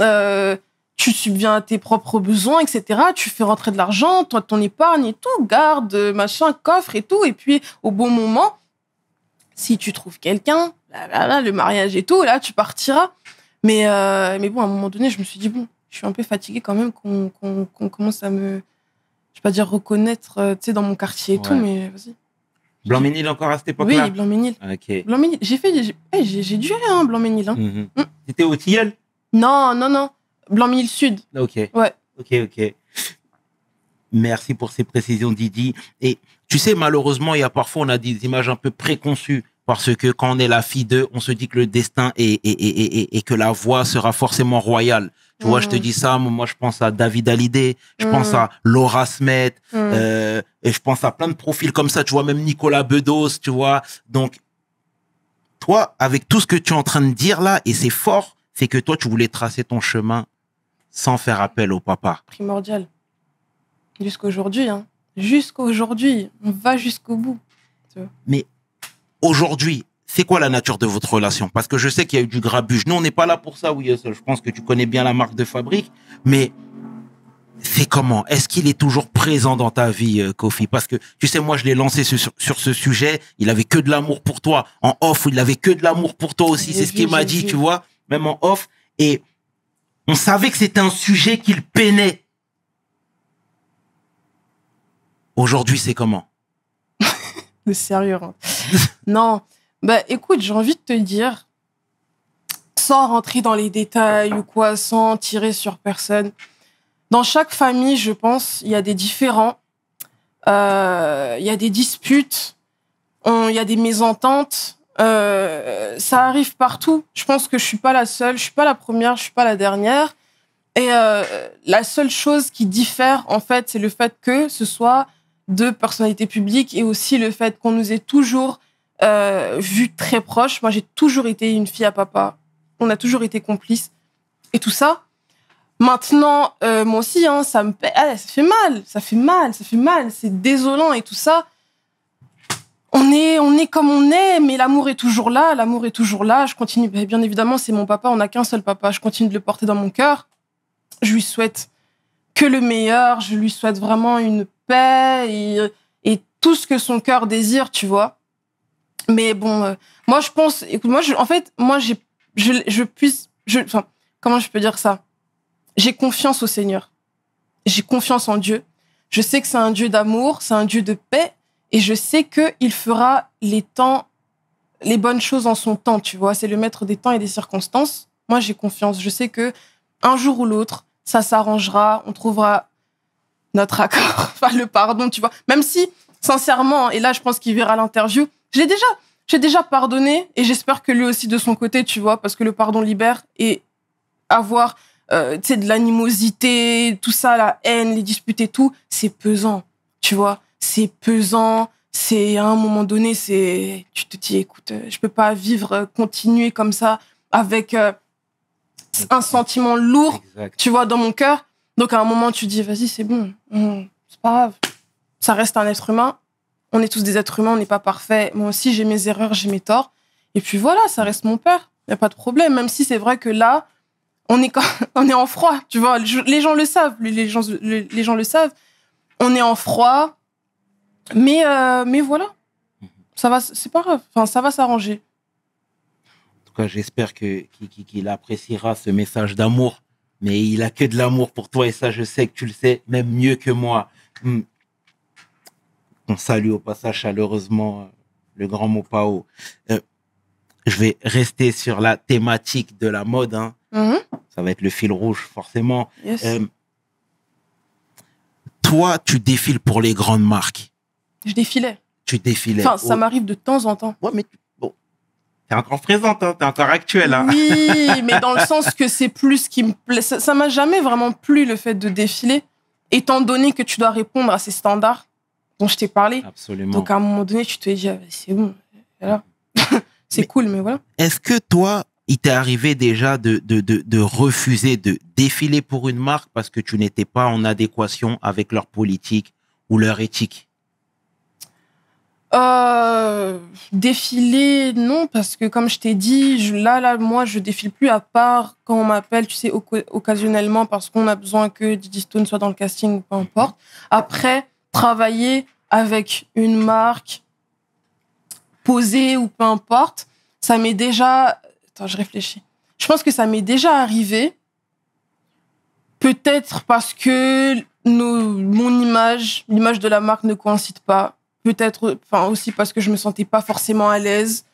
euh, tu subviens à tes propres besoins, etc. Tu fais rentrer de l'argent, toi ton épargne et tout, garde, machin, coffre et tout. Et puis au bon moment, si tu trouves quelqu'un, là, là, le mariage et tout, là tu partiras. Mais, euh, mais bon, à un moment donné, je me suis dit, bon, je suis un peu fatiguée quand même qu'on commence à me, je vais pas dire reconnaître, euh, tu sais, dans mon quartier et tout, mais vas-y. Blanc-Ménil encore à cette époque-là Oui, Blanc-Ménil. J'ai fait, j'ai dû aller, hein, Blanc-Ménil. Hein. Mhm. Mm. au Tilleul Non, non, non. Blanc-Ménil Sud. Ok. Ouais. Ok, ok. Merci pour ces précisions, Didi. Et tu sais, malheureusement, il y a parfois, on a des images un peu préconçues parce que quand on est la fille d'eux, on se dit que le destin est, et, et que la voie sera forcément royale. Tu vois, je te mm. dis ça, moi je pense à David Hallyday, je mm. pense à Laura Smet, mm. euh, et je pense à plein de profils comme ça, tu vois, même Nicolas Bedos, tu vois. Donc, toi, avec tout ce que tu es en train de dire là, et c'est fort, c'est que toi, tu voulais tracer ton chemin sans faire appel au papa. Primordial. Jusqu'aujourd'hui, hein. Jusqu'aujourd'hui, on va jusqu'au bout. Mais aujourd'hui, c'est quoi la nature de votre relation Parce que je sais qu'il y a eu du grabuge. Nous, on n'est pas là pour ça, oui. Je pense que tu connais bien la marque de fabrique, mais c'est comment Est-ce qu'il est toujours présent dans ta vie, euh, Kofi Parce que tu sais, moi, je l'ai lancé sur, ce sujet. Il avait que de l'amour pour toi. En off, il avait que de l'amour pour toi aussi. C'est ce qu'il m'a dit, tu vois, même en off. Et on savait que c'était un sujet qu'il peinait. Aujourd'hui, c'est comment Le sérieux. Hein. non. Bah écoute, j'ai envie de te dire, sans rentrer dans les détails ou quoi, sans tirer sur personne, dans chaque famille, je pense, il y a des différents, euh, il y a des disputes, il y a des mésententes. Euh, ça arrive partout. Je pense que je suis pas la seule, je suis pas la première, je suis pas la dernière. Et euh, la seule chose qui diffère, en fait, c'est le fait que ce soit deux personnalités publiques et aussi le fait qu'on nous ait toujours euh, Vu très proche. Moi, j'ai toujours été une fille à papa. On a toujours été complices. Et tout ça. Maintenant, euh, moi aussi, hein, ça me ah, fait mal, ça fait mal, ça fait mal. C'est désolant et tout ça. On est, on est comme on est, mais l'amour est toujours là, l'amour est toujours là. Je continue, bah, bien évidemment, c'est mon papa, on n'a qu'un seul papa. Je continue de le porter dans mon cœur. Je lui souhaite que le meilleur, je lui souhaite vraiment une paix et tout ce que son cœur désire, tu vois. Mais bon, euh, moi, je pense. Écoute, moi, en fait, moi, j'ai, je, je puisse. Je, enfin, comment je peux dire ça J'ai confiance au Seigneur. J'ai confiance en Dieu. Je sais que c'est un Dieu d'amour, c'est un Dieu de paix, et je sais que il fera les temps, les bonnes choses en son temps. Tu vois, c'est le maître des temps et des circonstances. Moi, j'ai confiance. Je sais que un jour ou l'autre, ça s'arrangera. On trouvera notre accord, enfin le pardon. Tu vois, même si, sincèrement, et là, je pense qu'il verra l'interview j'ai déjà, j'ai déjà pardonné et j'espère que lui aussi de son côté, tu vois, parce que le pardon libère et avoir, euh, de l'animosité, tout ça, la haine, les disputes et tout, c'est pesant, tu vois, c'est pesant. C'est à un moment donné, c'est tu te dis, écoute, euh, je peux pas vivre, euh, continuer comme ça avec euh, un sentiment lourd, tu vois, dans mon cœur. Donc à un moment, tu dis, vas-y, c'est bon, c'est pas grave. Ça reste un être humain, on est tous des êtres humains, on n'est pas parfaits. Moi aussi, j'ai mes erreurs, j'ai mes torts. Et puis voilà, ça reste mon père. Il n'y a pas de problème, même si c'est vrai que là, on est, quand... on est en froid, tu vois. Les gens le savent, les gens, les gens le savent. On est en froid, mais, euh, mais voilà. Ça va, c'est pas grave. Enfin, ça va s'arranger. En tout cas, j'espère qu'il appréciera ce message d'amour. Mais il a que de l'amour pour toi et ça, je sais que tu le sais, même mieux que moi. Hmm on salue au passage chaleureusement, euh, le grand Mopao. Euh, je vais rester sur la thématique de la mode. Hein. Mm-hmm. Ça va être le fil rouge, forcément. Euh, toi, tu défiles pour les grandes marques. Je défilais. Tu défilais. ça m'arrive de temps en temps. mais tu es encore présente, hein, tu es encore actuelle. Hein. Oui, mais dans le sens que c'est plus ce qui me plaît. Ça m'a jamais vraiment plu le fait de défiler, étant donné que tu dois répondre à ces standards dont je t'ai parlé. Absolument. Donc à un moment donné, tu te dis, ah, ben, c'est bon, voilà. c'est cool, mais voilà. Est-ce que toi, il t'est arrivé déjà de, de, de, refuser de défiler pour une marque parce que tu n'étais pas en adéquation avec leur politique ou leur éthique euh, défiler, non, parce que comme je t'ai dit, je, là, là, moi, je défile plus à part quand on m'appelle, tu sais, occasionnellement, parce qu'on a besoin que Didi Stone soit dans le casting ou peu importe. Après, travailler avec une marque posée ou peu importe, ça m'est déjà. Attends, je réfléchis. Je pense que ça m'est déjà arrivé. Peut-être parce que mon image, l'image de la marque ne coïncide pas. Peut-être enfin, aussi parce que je me sentais pas forcément à l'aise.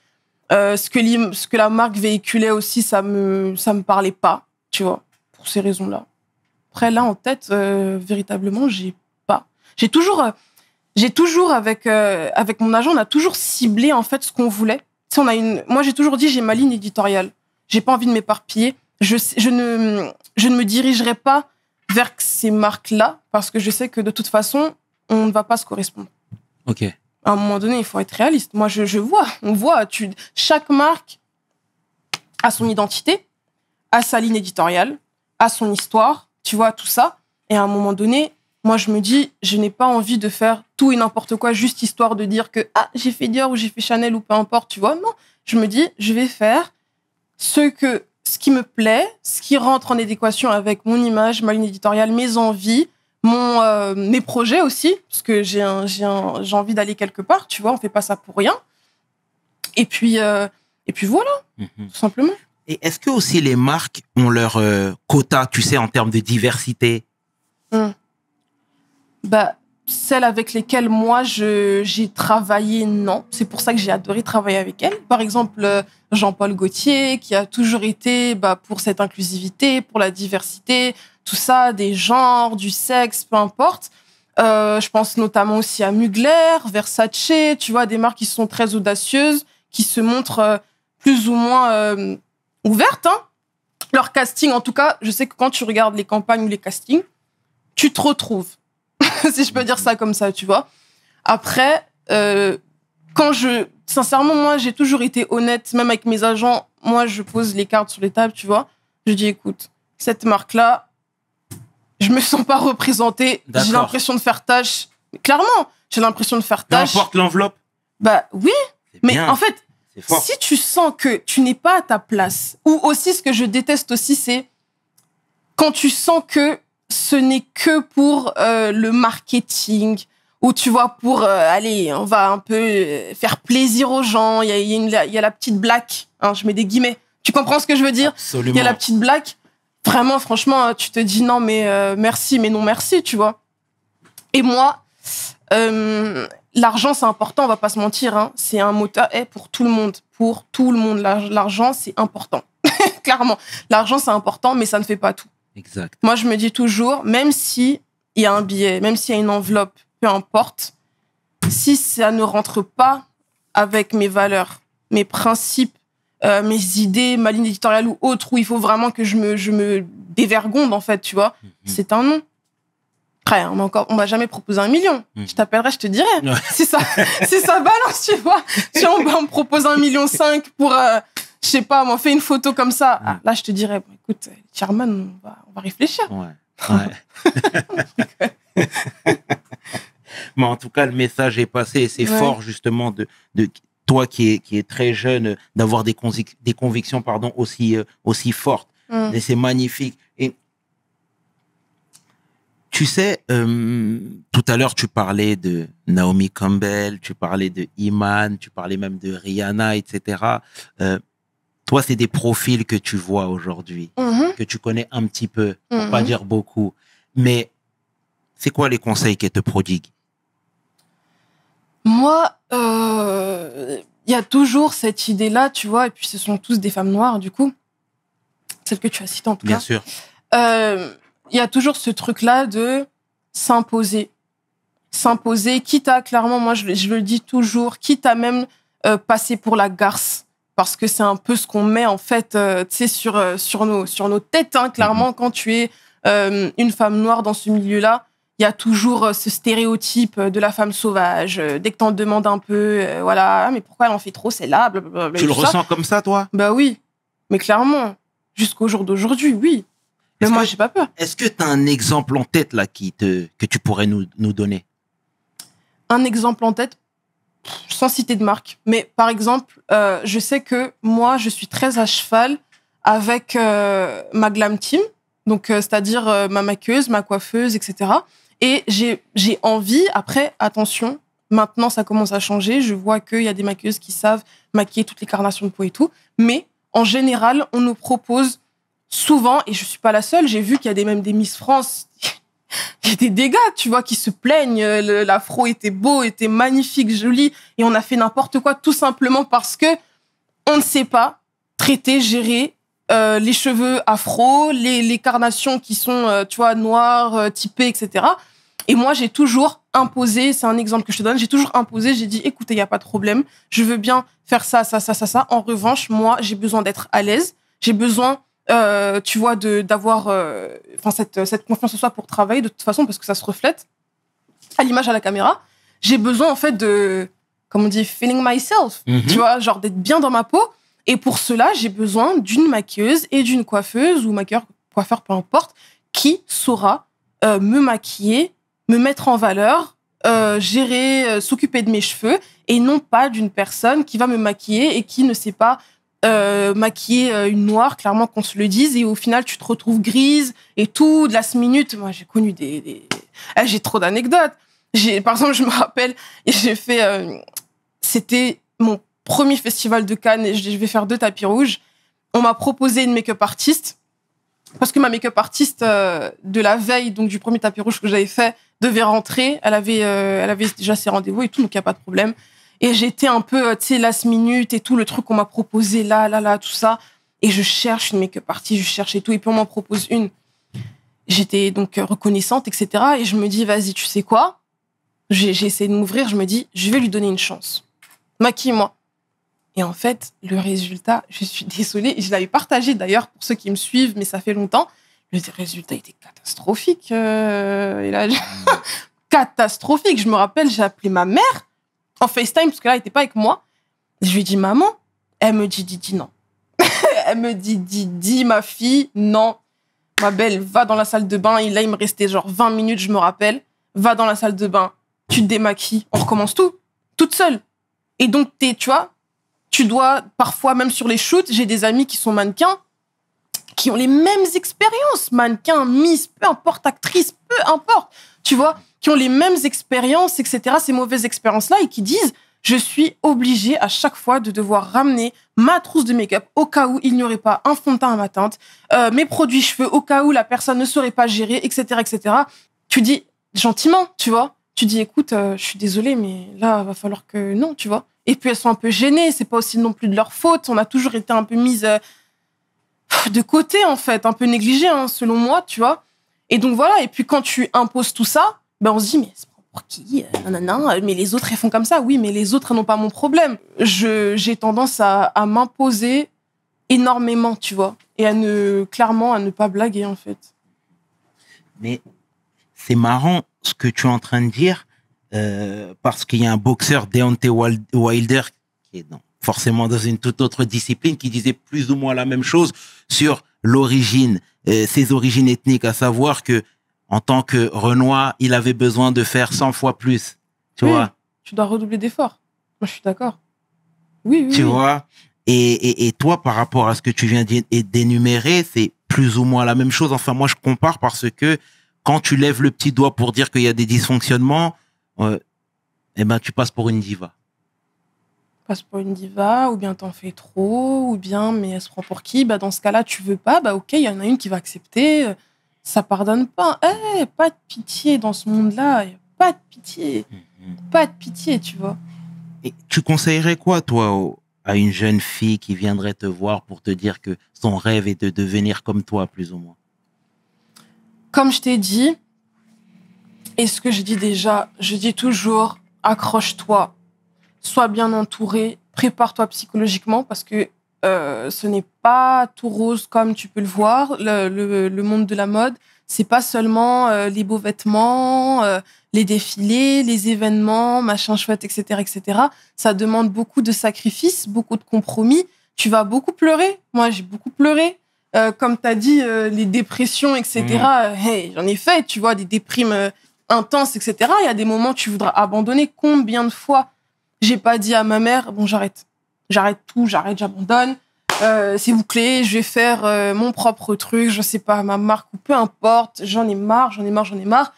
Euh, ce, que la marque véhiculait aussi, ça me, ça me parlait pas, tu vois, pour ces raisons-là. Après, là, en tête, euh, véritablement, j'ai j'ai toujours, euh, j'ai toujours avec euh, avec mon agent, on a toujours ciblé en fait ce qu'on voulait. Si on a une, moi j'ai toujours dit j'ai ma ligne éditoriale. J'ai pas envie de m'éparpiller. Je, je ne je ne me dirigerai pas vers ces marques là parce que je sais que de toute façon on ne va pas se correspondre. Ok. À un moment donné, il faut être réaliste. Moi, je, je vois, on voit. Tu, chaque marque a son identité, a sa ligne éditoriale, a son histoire. Tu vois tout ça. Et à un moment donné, moi, je me dis, je n'ai pas envie de faire tout et n'importe quoi juste histoire de dire que ah, j'ai fait Dior ou j'ai fait Chanel ou peu importe, tu vois. Non, je me dis, je vais faire ce que ce qui me plaît, ce qui rentre en adéquation avec mon image, ma ligne éditoriale, mes envies, mon euh, mes projets aussi parce que j'ai j'ai envie d'aller quelque part, tu vois, on fait pas ça pour rien. Et puis euh, et puis voilà, mhm. tout simplement. Et est-ce que aussi les marques ont leur euh, quota, tu sais, en termes de diversité hum. Bah, celles avec lesquelles moi j'ai travaillé, non. C'est pour ça que j'ai adoré travailler avec elles. Par exemple, euh, Jean-Paul Gaultier, qui a toujours été bah, pour cette inclusivité, pour la diversité, tout ça, des genres, du sexe, peu importe. Euh, je pense notamment aussi à Mugler, Versace, tu vois, des marques qui sont très audacieuses, qui se montrent euh, plus ou moins ouvertes. Hein. Leur casting, en tout cas, je sais que quand tu regardes les campagnes ou les castings, tu te retrouves si je peux dire ça comme ça, tu vois. Après, euh, quand je, sincèrement, moi, j'ai toujours été honnête, même avec mes agents. Moi, je pose les cartes sur les tables, tu vois. Je dis, écoute, cette marque-là, je me sens pas représentée. J'ai l'impression de faire tâche. Clairement, j'ai l'impression de faire tâche. N'importe l'enveloppe. Bah oui, mais en fait, si tu sens que tu n'es pas à ta place, ou aussi ce que je déteste aussi, c'est quand tu sens que ce n'est que pour euh, le marketing ou tu vois pour euh, aller, on va un peu euh, faire plaisir aux gens. Il y a, y a la petite blague, hein, je mets des guillemets. Tu comprends ce que je veux dire Il y a la petite blague. Vraiment, franchement, tu te dis non mais merci, mais non merci, tu vois. Et moi, l'argent c'est important, on va pas se mentir. Hein, c'est un mot hey, eh, pour tout le monde, pour tout le monde. L'argent c'est important, clairement. L'argent c'est important, mais ça ne fait pas tout. Exact. Moi, je me dis toujours, même si il y a un billet, même s'il y a une enveloppe, peu importe, si ça ne rentre pas avec mes valeurs, mes principes, euh, mes idées, ma ligne éditoriale ou autre, où il faut vraiment que je me, je me dévergonde, en fait, tu vois, mm-hmm. c'est un non. Après, on ne on m'a jamais proposé un million. Mm-hmm. Je t'appellerai, je te dirai. si ça, ça balance, tu vois. Si on, me propose un million cinq pour, euh, je sais pas, m'en fais une photo comme ça. Ah, là, je te dirais, bon, écoute, chairman on va, on va réfléchir. Ouais. Mais en tout cas, le message est passé et c'est fort, justement, de, de toi qui es qui est très jeune, d'avoir des, des convictions pardon, aussi, euh, aussi fortes. Hum. Et c'est magnifique. Et tu sais, euh, tout à l'heure, tu parlais de Naomi Campbell, tu parlais de Iman, tu parlais même de Rihanna, etc. Toi, c'est des profils que tu vois aujourd'hui, mm-hmm. que tu connais un petit peu, pour ne mm-hmm. pas dire beaucoup. Mais c'est quoi les conseils qu'elle te prodigue Moi, euh, il y a toujours cette idée-là, tu vois, et puis ce sont tous des femmes noires, du coup. Celles que tu as citées, en tout Bien cas. Bien sûr. Euh, il y a toujours ce truc-là de s'imposer. S'imposer, quitte à, clairement, moi je, le dis toujours, quitte à même euh, passer pour la garce parce que c'est un peu ce qu'on met en fait, euh, tu sais, sur euh, sur nos sur nos têtes. Hein, clairement, mhm. quand tu es euh, une femme noire dans ce milieu-là, il y a toujours ce stéréotype de la femme sauvage. Dès que tu en demandes un peu, voilà, ah, mais pourquoi elle en fait trop, c'est là, Tu le ressens comme ça, toi Bah oui, mais clairement, jusqu'au jour d'aujourd'hui, oui. Mais moi, j'ai pas peur. Est-ce que tu as un exemple en tête là qui te que tu pourrais nous, nous donner Un exemple en tête sans citer de marque, mais par exemple, euh, je sais que moi, je suis très à cheval avec euh, ma glam team, donc euh, c'est-à-dire ma maquilleuse, ma coiffeuse, etc. Et j'ai envie, après, attention, maintenant ça commence à changer, je vois qu'il y a des maquilleuses qui savent maquiller toutes les carnations de peau et tout, mais en général, on nous propose souvent, et je suis pas la seule, j'ai vu qu'il y a des, même des Miss France il y a des dégâts, tu vois, qui se plaignent. L'afro était beau, était magnifique, joli, et on a fait n'importe quoi tout simplement parce que on ne sait pas traiter, gérer euh, les cheveux afro, les, carnations qui sont, euh, tu vois, noires, euh, typées, etc. Et moi, j'ai toujours imposé, c'est un exemple que je te donne, j'ai toujours imposé, j'ai dit, écoutez, il n'y a pas de problème, je veux bien faire ça, ça, ça, ça, ça. En revanche, moi, j'ai besoin d'être à l'aise, j'ai besoin euh, tu vois, de d'avoir euh, enfin cette, cette confiance en soi pour travailler de toute façon, parce que ça se reflète à l'image à la caméra. J'ai besoin, en fait, de, comme on dit, feeling myself, mhm. tu vois, genre d'être bien dans ma peau. Et pour cela, j'ai besoin d'une maquilleuse et d'une coiffeuse, ou maquilleur, coiffeur, peu importe, qui saura euh, me maquiller, me mettre en valeur, gérer, s'occuper de mes cheveux et non pas d'une personne qui va me maquiller et qui ne sait pas euh, maquiller euh, une noire, clairement qu'on se le dise, et au final tu te retrouves grise et tout, de la minute. Moi j'ai connu des, ah, j'ai trop d'anecdotes. J'ai, par exemple, je me rappelle, j'ai fait, euh, c'était mon premier festival de Cannes et je vais faire deux tapis rouges. On m'a proposé une make-up artiste parce que ma make-up artiste de la veille, donc du premier tapis rouge que j'avais fait, devait rentrer. Elle avait, elle avait déjà ses rendez-vous et tout, donc il n'y a pas de problème. Et j'étais un peu, euh, tu sais, last minute et tout, le truc qu'on m'a proposé là, là, là, tout ça. Et je cherche une make-up partie, je cherche et tout. Et puis on m'en propose une. J'étais donc euh, reconnaissante, etc. Et je me dis, vas-y, tu sais quoi J'ai essayé de m'ouvrir, je me dis, je vais lui donner une chance. Maquille-moi. Et en fait, le résultat, je suis désolée, je l'avais partagé d'ailleurs pour ceux qui me suivent, mais ça fait longtemps. Le résultat était catastrophique. Euh, et là, catastrophique. Je me rappelle, j'ai appelé ma mère en FaceTime, parce que là, elle n'était pas avec moi. Je lui dis maman, elle me dit, Didi, non. elle me dit, Didi, ma fille, non. Ma belle, va dans la salle de bain. Et là, il me restait genre 20 minutes, je me rappelle. Va dans la salle de bain, tu te démaquilles, on recommence tout, toute seule. Et donc, tu vois, tu dois, parfois, même sur les shoots, j'ai des amis qui sont mannequins, qui ont les mêmes expériences, mannequins, miss, peu importe, actrice, peu importe tu vois, qui ont les mêmes expériences, etc., ces mauvaises expériences-là, et qui disent, je suis obligée à chaque fois de devoir ramener ma trousse de make-up au cas où il n'y aurait pas un fond de teint à ma teinte, euh, mes produits cheveux au cas où la personne ne saurait pas gérer, etc., etc. Tu dis gentiment, tu vois. Tu dis, écoute, euh, je suis désolée, mais là, va falloir que non, tu vois. Et puis elles sont un peu gênées, c'est pas aussi non plus de leur faute. On a toujours été un peu mises euh, de côté en fait, un peu négligées, hein, selon moi, tu vois. Et donc voilà, et puis quand tu imposes tout ça, ben on se dit, mais pour qui non, non, non, mais les autres, elles font comme ça. Oui, mais les autres, n'ont pas mon problème. J'ai tendance à, m'imposer énormément, tu vois, et à ne, clairement, à ne pas blaguer, en fait. Mais c'est marrant ce que tu es en train de dire, euh, parce qu'il y a un boxeur, Deontay Wilder, qui est dans forcément dans une toute autre discipline, qui disait plus ou moins la même chose sur l'origine, euh, ses origines ethniques, à savoir que en tant que Renoir, il avait besoin de faire 100 fois plus. Tu vois Tu dois redoubler d'efforts. Moi, je suis d'accord. Oui, oui. Tu vois et, et, toi, par rapport à ce que tu viens d'énumérer, c'est plus ou moins la même chose. Enfin, moi, je compare parce que quand tu lèves le petit doigt pour dire qu'il y a des dysfonctionnements, euh, eh ben, tu passes pour une diva passe pour une diva, ou bien t'en fais trop, ou bien mais elle se prend pour qui Bah dans ce cas-là, tu veux pas, bah ok, il y en a une qui va accepter, euh, ça pardonne pas. Eh, pas de pitié dans ce monde-là, pas de pitié, mm-hmm. pas de pitié, tu vois. Et tu conseillerais quoi, toi, à une jeune fille qui viendrait te voir pour te dire que son rêve est de devenir comme toi, plus ou moins Comme je t'ai dit, et ce que je dis déjà, je dis toujours, accroche-toi, sois bien entouré, prépare-toi psychologiquement parce que euh, ce n'est pas tout rose comme tu peux le voir. Le, monde de la mode, c'est pas seulement euh, les beaux vêtements, euh, les défilés, les événements, machin chouette, etc., etc. Ça demande beaucoup de sacrifices, beaucoup de compromis. Tu vas beaucoup pleurer. Moi, j'ai beaucoup pleuré. comme tu as dit, les dépressions, etc. Mmh. J'en ai fait, tu vois, des déprimes intenses, etc. Il y a des moments où tu voudras abandonner. Combien de fois j'ai pas dit à ma mère, bon, j'arrête. J'arrête tout, j'arrête, j'abandonne. Euh, vous clé, je vais faire euh, mon propre truc, je sais pas, ma marque ou peu importe, j'en ai marre, j'en ai marre, j'en ai marre.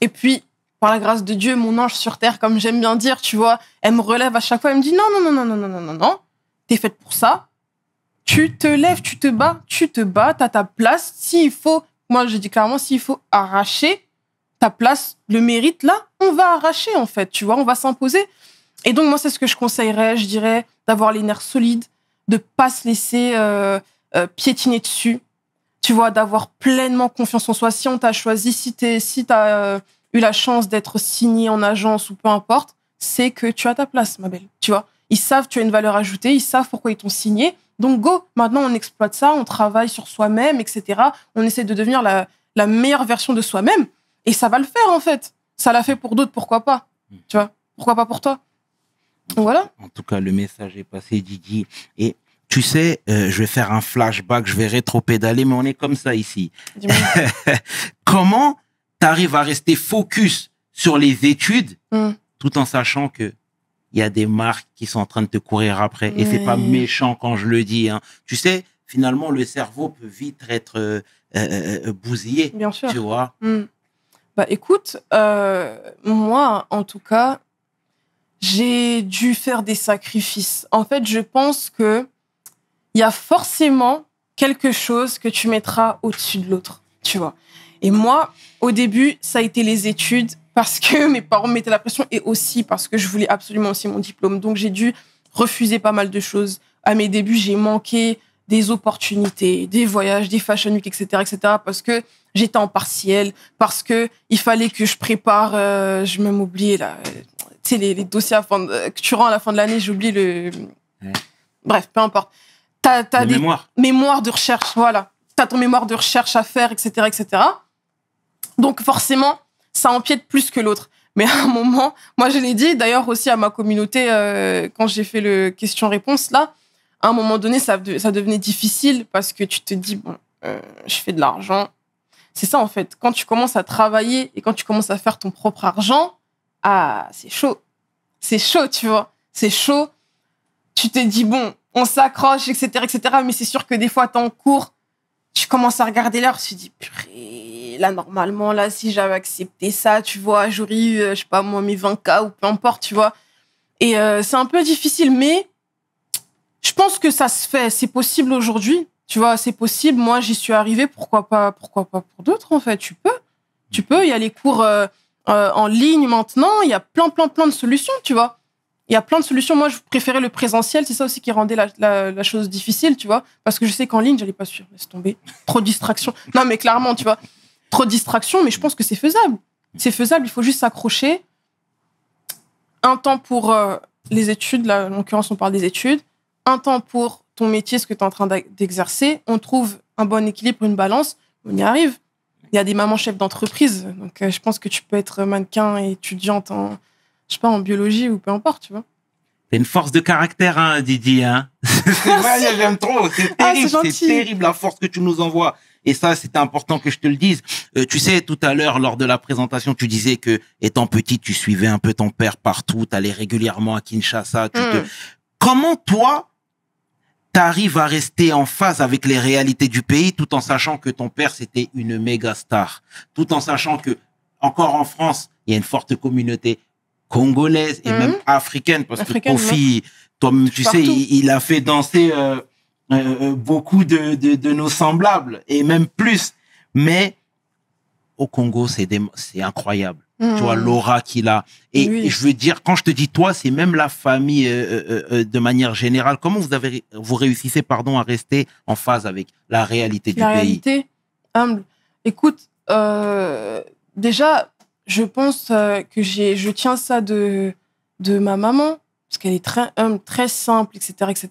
Et puis, par la grâce de Dieu, mon ange sur terre, comme j'aime bien dire, tu vois, elle me relève à chaque fois, elle me dit non, non, non, non, non, non, non, non, t'es faite pour ça. Tu te lèves, tu te bats, tu te bats, t'as ta place. S'il faut, moi je dis clairement, s'il faut arracher ta place, le mérite, là, on va arracher en fait, tu vois, on va s'imposer. Et donc, moi, c'est ce que je conseillerais, je dirais, d'avoir les nerfs solides, de pas se laisser euh, euh, piétiner dessus, tu vois, d'avoir pleinement confiance en soi. Si on t'a choisi, si tu as euh, eu la chance d'être signé en agence ou peu importe, c'est que tu as ta place, ma belle, tu vois. Ils savent que tu as une valeur ajoutée, ils savent pourquoi ils t'ont signé. Donc, go, maintenant, on exploite ça, on travaille sur soi-même, etc. On essaie de devenir la, la meilleure version de soi-même. Et ça va le faire, en fait. Ça l'a fait pour d'autres, pourquoi pas mm. Tu vois Pourquoi pas pour toi voilà. En tout cas, le message est passé, Didi. Et tu sais, euh, je vais faire un flashback, je vais rétro-pédaler, mais on est comme ça ici. Comment tu arrives à rester focus sur les études hum. tout en sachant que il y a des marques qui sont en train de te courir après et c'est pas méchant quand je le dis. Hein. Tu sais, finalement, le cerveau peut vite être euh, euh, bousillé. Bien sûr. Tu vois. Hum. Bah écoute, moi, en tout cas, j'ai dû faire des sacrifices. En fait, je pense que il y a forcément quelque chose que tu mettras au-dessus de l'autre, tu vois. Et moi, au début, ça a été les études parce que mes parents mettaient la pression et aussi parce que je voulais absolument aussi mon diplôme. Donc, j'ai dû refuser pas mal de choses. À mes débuts, j'ai manqué des opportunités, des voyages, des fashion week, etc., etc., parce que j'étais en partiel, parce que il fallait que je prépare, euh, je me m'oubliais là, euh, sais, les, dossiers euh, que tu rends à la fin de l'année, j'oublie le. Bref, peu importe. T'as, as des mémoires. de recherche, voilà. T'as ton mémoire de recherche à faire, etc., etc. Donc forcément, ça empiète plus que l'autre. Mais à un moment, moi je l'ai dit d'ailleurs aussi à ma communauté euh, quand j'ai fait le question-réponse là, à un moment donné ça, ça devenait difficile parce que tu te dis bon, euh, je fais de l'argent. C'est ça en fait. Quand tu commences à travailler et quand tu commences à faire ton propre argent, ah, c'est chaud. C'est chaud, tu vois. C'est chaud. Tu te dis, bon, on s'accroche, etc., etc. Mais c'est sûr que des fois, en cours, tu commences à regarder l'heure, tu te dis, purée, là, normalement, là, si j'avais accepté ça, tu vois, j'aurais eu, euh, je sais pas, moi, mes 20K ou peu importe, tu vois. Et euh, c'est un peu difficile, mais je pense que ça se fait. C'est possible aujourd'hui. Tu vois, c'est possible. Moi, j'y suis arrivée. Pourquoi pas, pourquoi pas pour d'autres, en fait? Tu peux. Tu peux. Il y a les cours, euh, euh, en ligne maintenant. Il y a plein, plein, plein de solutions, tu vois. Il y a plein de solutions. Moi, je préférais le présentiel. C'est ça aussi qui rendait la, chose difficile, tu vois. Parce que je sais qu'en ligne, j'allais pas suivre. Laisse tomber. Trop de distractions. Non, mais clairement, tu vois. Trop de distractions, mais je pense que c'est faisable. C'est faisable. Il faut juste s'accrocher. Un temps pour euh, les études. Là, en l'occurrence, on parle des études. Un temps pour ton métier, ce que tu es en train d'exercer. On trouve un bon équilibre, une balance. On y arrive il y a des mamans chefs d'entreprise. Donc, euh, je pense que tu peux être mannequin et étudiante en, je sais pas, en biologie ou peu importe, tu vois. T'as une force de caractère, hein, Didi. Hein ah, j'aime trop. C'est terrible, c'est terrible la force que tu nous envoies. Et ça, c'est important que je te le dise. Euh, tu sais, tout à l'heure, lors de la présentation, tu disais que, étant petit, tu suivais un peu ton père partout, Tu allais régulièrement à Kinshasa. Hmm. Comment toi, t'arrives à rester en phase avec les réalités du pays tout en sachant que ton père, c'était une méga star. Tout en sachant que, encore en France, il y a une forte communauté congolaise et mhm. même africaine parce que Kofi, toi tu sais, il, a fait danser euh, euh, euh, beaucoup de, de, nos semblables et même plus. Mais au Congo, c'est c'est incroyable. Tu vois, mmh. l'aura qu'il a. Et je veux dire, quand je te dis toi, c'est même la famille euh, euh, euh, de manière générale. Comment vous, avez, vous réussissez pardon, à rester en phase avec la réalité du pays La réalité, humble. Écoute, déjà, je pense que j'ai, je tiens ça de, de ma maman, parce qu'elle est très humble, très simple, etc., etc.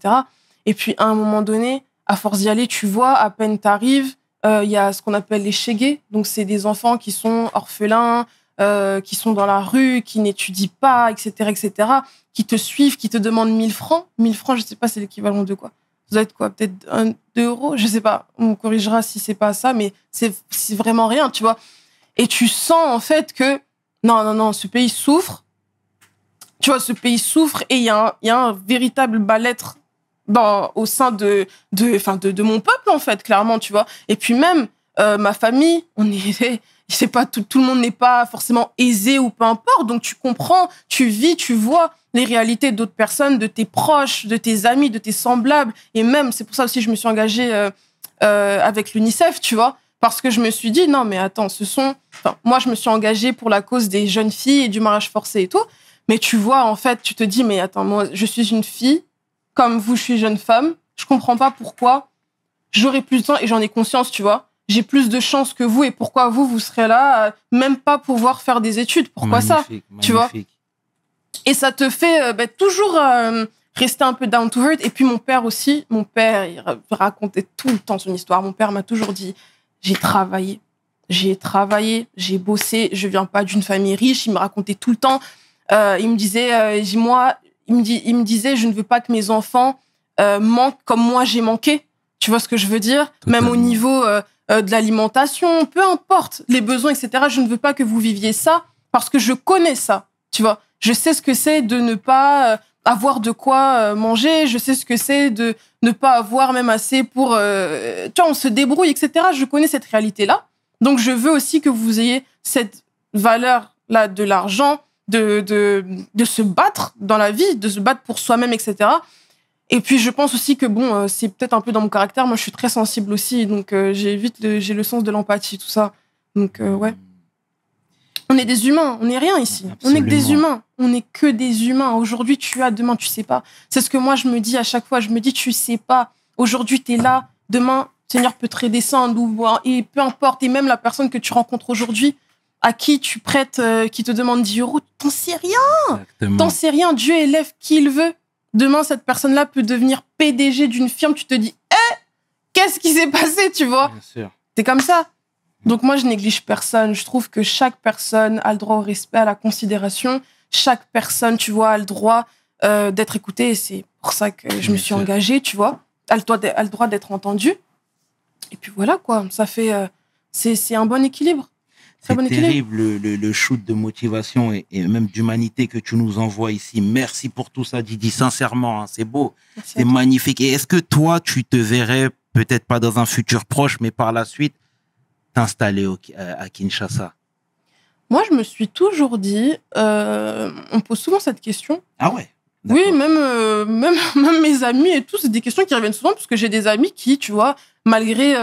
Et puis, à un moment donné, à force d'y aller, tu vois, à peine t'arrives, euh, il y a ce qu'on appelle les chegués Donc, c'est des enfants qui sont orphelins, euh, qui sont dans la rue, qui n'étudient pas, etc., etc., qui te suivent, qui te demandent 1000 francs. 1000 francs, je sais pas, c'est l'équivalent de quoi ça doit être quoi Peut-être 2 euros Je sais pas. On corrigera si c'est pas ça, mais c'est vraiment rien, tu vois. Et tu sens, en fait, que non, non, non, ce pays souffre. Tu vois, ce pays souffre et il y, y, a un véritable balêtre ben, au sein de, de, enfin de, mon peuple, en fait, clairement, tu vois. Et puis même, euh, ma famille, on est, c'est pas tout, tout le monde n'est pas forcément aisé ou peu importe. Donc tu comprends, tu vis, tu vois les réalités d'autres personnes, de tes proches, de tes amis, de tes semblables. Et même, c'est pour ça aussi je me suis engagée euh, euh, avec l'UNICEF, tu vois. Parce que je me suis dit, non, mais attends, ce sont. moi, je me suis engagée pour la cause des jeunes filles et du mariage forcé et tout. Mais tu vois, en fait, tu te dis, mais attends, moi, je suis une fille comme vous, je suis jeune femme, je comprends pas pourquoi j'aurai plus de temps et j'en ai conscience, tu vois. J'ai plus de chance que vous et pourquoi vous, vous serez là, euh, même pas pouvoir faire des études. Pourquoi ça Tu vois Et ça te fait euh, bah, toujours euh, rester un peu down to earth. Et puis mon père aussi, mon père, il racontait tout le temps son histoire. Mon père m'a toujours dit J'ai travaillé, j'ai travaillé, j'ai bossé, je viens pas d'une famille riche. Il me racontait tout le temps. il me disait Moi, il me, disait, je ne veux pas que mes enfants euh, manquent comme moi j'ai manqué. Tu vois ce que je veux dire Même au niveau euh, euh, de l'alimentation, peu importe, les besoins, etc. Je ne veux pas que vous viviez ça parce que je connais ça. Tu vois, je sais ce que c'est de ne pas avoir de quoi manger, je sais ce que c'est de ne pas avoir même assez pour... tu vois, on se débrouille, etc. Je connais cette réalité-là. Donc je veux aussi que vous ayez cette valeur-là de l'argent, de, de, se battre dans la vie, de se battre pour soi-même, etc. Et puis je pense aussi que bon, euh, c'est peut-être un peu dans mon caractère. Moi, je suis très sensible aussi, donc euh, j'ai vite le, sens de l'empathie, tout ça. Donc euh, ouais. On est des humains, on n'est rien ici. On n'est que des humains. On n'est que des humains. Aujourd'hui, tu as, demain, tu sais pas. C'est ce que moi, je me dis à chaque fois. Je me dis, tu sais pas. Aujourd'hui, tu es là. Demain, Seigneur peut te redescendre. Ou, et peu importe. Et même la personne que tu rencontres aujourd'hui, à qui tu prêtes, euh, qui te demande 10 euros, t'en sais rien. T'en sais rien. Dieu élève qui il veut. Demain, cette personne-là peut devenir PDG d'une firme. Tu te dis, eh, qu'est-ce qui s'est passé, tu vois C'est comme ça. Donc moi, je néglige personne. Je trouve que chaque personne a le droit au respect, à la considération. Chaque personne, tu vois, a le droit euh, d'être écoutée. c'est pour ça que je me suis engagée, tu vois. Elle A le droit d'être entendue. Et puis voilà, quoi. Ça fait... Euh, c'est un bon équilibre. C'est terrible le, shoot de motivation et, même d'humanité que tu nous envoies ici. Merci pour tout ça, Didi. Sincèrement, hein, c'est beau, c'est magnifique. Et est-ce que toi, tu te verrais peut-être pas dans un futur proche, mais par la suite, t'installer euh, à Kinshasa Moi, je me suis toujours dit, euh, on pose souvent cette question. Ah ouais oui, même, euh, même, même mes amis et tout, c'est des questions qui reviennent souvent parce que j'ai des amis qui, tu vois, malgré.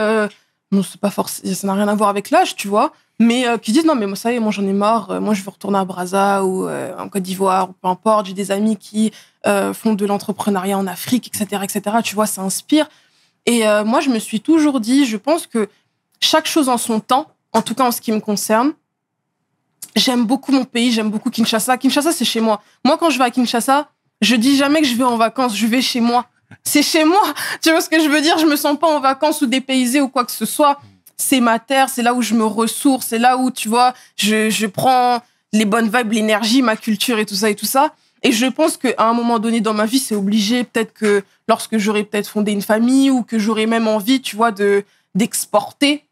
non, c'est pas forcément. Ça n'a rien à voir avec l'âge, tu vois mais euh, qui disent non mais moi ça y est moi j'en ai marre euh, moi je veux retourner à Braza ou euh, en Côte d'Ivoire ou peu importe j'ai des amis qui font de l'entrepreneuriat en Afrique etc etc tu vois ça inspire et moi je me suis toujours dit je pense que chaque chose en son temps en tout cas en ce qui me concerne j'aime beaucoup mon pays j'aime beaucoup Kinshasa Kinshasa c'est chez moi moi quand je vais à Kinshasa je dis jamais que je vais en vacances je vais chez moi c'est chez moi. Tu vois ce que je veux dire Je me sens pas en vacances ou dépaysée ou quoi que ce soit c'est ma terre, c'est là où je me ressource, c'est là où, tu vois, je, prends les bonnes vibes, l'énergie, ma culture et tout ça et tout ça. Et je pense qu'à un moment donné dans ma vie, c'est obligé. Peut-être que lorsque j'aurai peut-être fondé une famille ou que j'aurais même envie, tu vois, de d'exporter.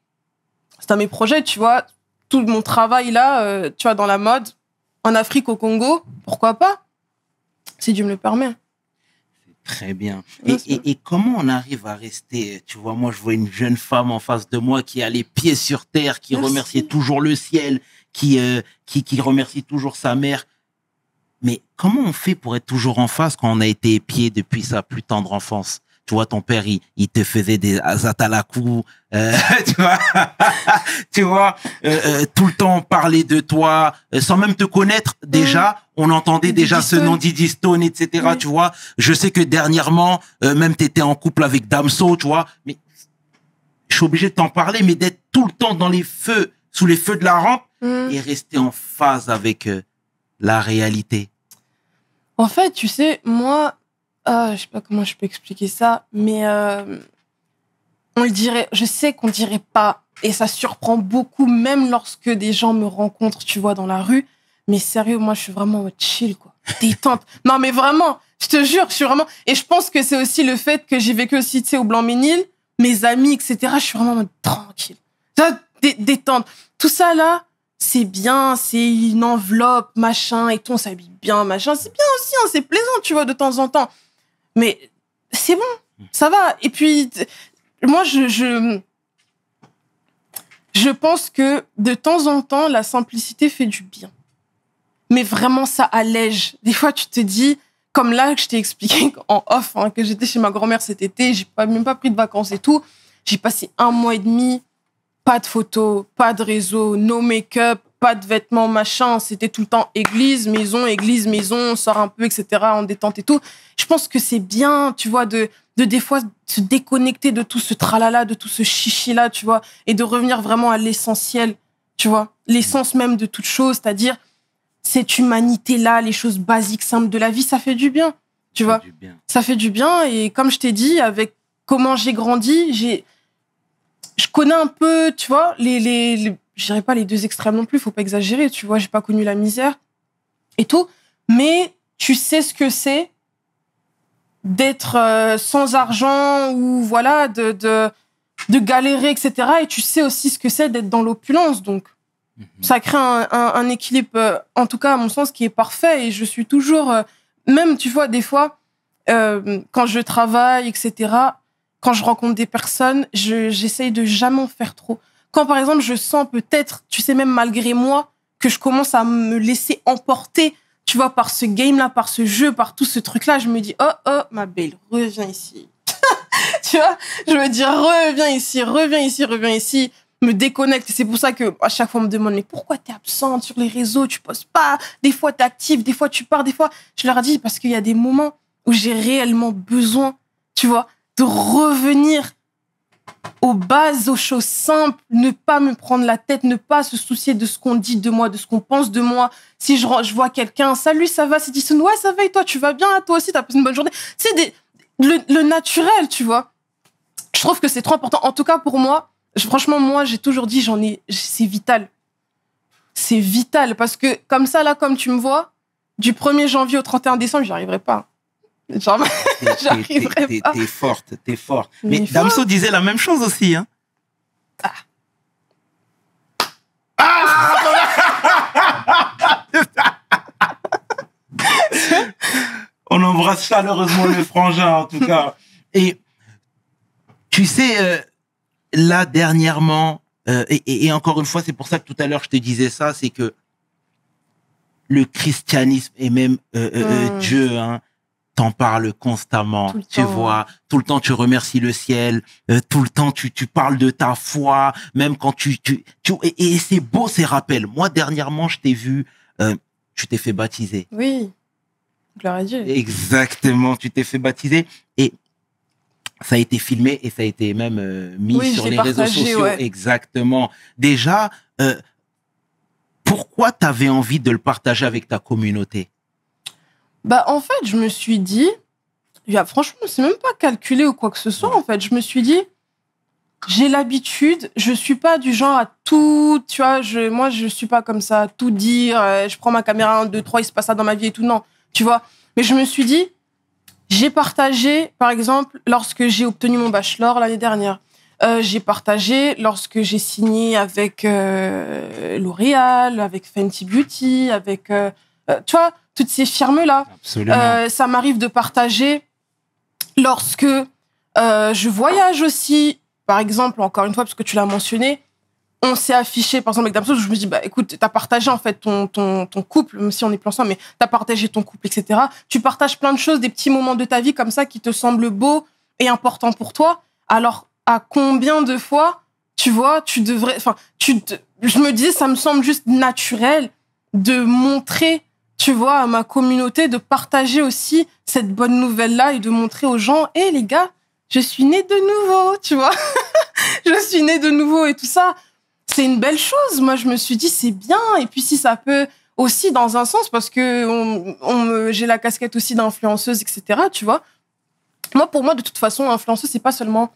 C'est un mes projets, tu vois. Tout mon travail là, euh, tu vois, dans la mode, en Afrique, au Congo, pourquoi pas Si Dieu me le permet. Très bien. Et, comment on arrive à rester Tu vois, moi, je vois une jeune femme en face de moi qui a les pieds sur terre, qui remerciait toujours le ciel, qui, euh, qui, qui, remercie toujours sa mère. Mais comment on fait pour être toujours en face quand on a été épié depuis sa plus tendre enfance tu vois, ton père, il, te faisait des atalakou, euh, tu vois, euh, euh, tout le temps parler de toi, sans même te connaître mm. déjà, on entendait déjà ce nom Didi Stone, etc., tu vois. Je sais que dernièrement, même t'étais en couple avec Damso, tu vois, mais je suis obligé de t'en parler, mais d'être tout le temps dans les feux, sous les feux de la rampe, mm. et rester en phase avec la réalité. En fait, tu sais, moi, ah, je sais pas comment je peux expliquer ça, mais euh, on le dirait, je sais qu'on dirait pas, et ça surprend beaucoup, même lorsque des gens me rencontrent, tu vois, dans la rue. Mais sérieux, moi, je suis vraiment chill, quoi. Détente. non, mais vraiment, je te jure, je suis vraiment. Et je pense que c'est aussi le fait que j'ai vécu aussi, tu sais, au Blanc-Ménil, mes amis, etc. Je suis vraiment tranquille. Détente. Tout ça, là, c'est bien, c'est une enveloppe, machin, et tout, on s'habille bien, machin. C'est bien aussi, hein, c'est plaisant, tu vois, de temps en temps. Mais c'est bon, ça va. Et puis, moi, je, je, pense que de temps en temps, la simplicité fait du bien. Mais vraiment, ça allège. Des fois, tu te dis, comme là, que je t'ai expliqué en off, hein, que j'étais chez ma grand-mère cet été, j'ai pas, même pas pris de vacances et tout. J'ai passé un mois et demi, pas de photos, pas de réseau, no make-up, pas de vêtements, machin. C'était tout le temps église, maison, église, maison, on sort un peu, etc., en détente et tout. Je pense que c'est bien, tu vois, de, de des fois se déconnecter de tout ce tralala, de tout ce chichi-là, tu vois, et de revenir vraiment à l'essentiel, tu vois, l'essence même de toute chose, c'est-à-dire cette humanité-là, les choses basiques, simples de la vie, ça fait du bien, tu vois. Ça fait du bien, et comme je t'ai dit, avec comment j'ai grandi, j'ai je connais un peu, tu vois, les, je dirais pas les deux extrêmes non plus, faut pas exagérer, tu vois, j'ai pas connu la misère et tout, mais tu sais ce que c'est d'être euh, sans argent ou voilà, de, de, galérer, etc. Et tu sais aussi ce que c'est d'être dans l'opulence, donc mhm. ça crée un, équilibre, euh, en tout cas à mon sens, qui est parfait et je suis toujours, euh, même tu vois, des fois, quand je travaille, etc., quand je rencontre des personnes, j'essaye de jamais en faire trop. Quand par exemple je sens peut-être, tu sais même malgré moi, que je commence à me laisser emporter, tu vois, par ce game-là, par ce jeu, par tout ce truc-là, je me dis, oh, oh, ma belle, reviens ici. tu vois, je me dis, reviens ici, reviens ici, reviens ici, me déconnecte. C'est pour ça que à chaque fois on me demande, mais pourquoi tu es absente sur les réseaux, tu postes pas, des fois tu active, des fois tu pars, des fois, je leur dis, parce qu'il y a des moments où j'ai réellement besoin, tu vois, de revenir aux bases, aux choses simples, ne pas me prendre la tête, ne pas se soucier de ce qu'on dit de moi, de ce qu'on pense de moi. Si je, je vois quelqu'un, salut, ça va, c'est dit, « ouais, ça va, et toi, tu vas bien, toi aussi, t'as passé une bonne journée. C'est des, le, naturel, tu vois. Je trouve que c'est trop important. En tout cas, pour moi, franchement, moi, j'ai toujours dit, j'en ai, c'est vital. C'est vital parce que comme ça, là, comme tu me vois, du 1er janvier au 31 décembre, j'y arriverai pas. T'es forte, t'es forte. Mais, Damso disait la même chose aussi, hein. Ah. ah. On embrasse chaleureusement le frangin, en tout cas. Et tu sais, euh, là, dernièrement, euh, et, encore une fois, c'est pour ça que tout à l'heure, je te disais ça, c'est que le christianisme et même euh, hmm. Dieu, hein, t'en parles constamment, tu vois, tout le temps tu remercies le ciel, euh, tout le temps tu, tu parles de ta foi, même quand tu tu, et, c'est beau ces rappels. Moi dernièrement, je t'ai vu, euh, tu t'es fait baptiser. Oui, gloire à Dieu. Exactement, tu t'es fait baptiser et ça a été filmé et ça a été même euh, mis sur les réseaux sociaux. Exactement. Déjà, pourquoi tu t'avais envie de le partager avec ta communauté? Bah, en fait, je me suis dit, franchement, c'est même pas calculé ou quoi que ce soit. En fait, je me suis dit, j'ai l'habitude, je suis pas du genre à tout, tu vois, je, moi, je suis pas comme ça, tout dire, euh, je prends ma caméra, un, deux, trois, il se passe ça dans ma vie et tout, non, tu vois. Mais je me suis dit, j'ai partagé, par exemple, lorsque j'ai obtenu mon bachelor l'année dernière. Euh, j'ai partagé lorsque j'ai signé avec euh, L'Oréal, avec Fenty Beauty, avec. tu vois, toutes ces firmes-là. Euh, ça m'arrive de partager lorsque euh, je voyage aussi. Par exemple, encore une fois, parce que tu l'as mentionné, on s'est affiché, par exemple, avec Damso, je me dis, bah, écoute, t'as partagé, en fait, ton, ton, couple, même si on est plus ensemble, mais t'as partagé ton couple, etc. Tu partages plein de choses, des petits moments de ta vie comme ça qui te semblent beaux et importants pour toi. Alors, à combien de fois, tu vois, tu devrais, enfin, tu, je me disais, ça me semble juste naturel de montrer tu vois, à ma communauté, de partager aussi cette bonne nouvelle-là et de montrer aux gens, hé les gars, je suis né de nouveau, tu vois. je suis né de nouveau et tout ça. C'est une belle chose. Moi, je me suis dit, c'est bien. Et puis, si ça peut aussi, dans un sens, parce que on, j'ai la casquette aussi d'influenceuse, etc., tu vois. Moi, pour moi, de toute façon, influenceuse, c'est pas seulement,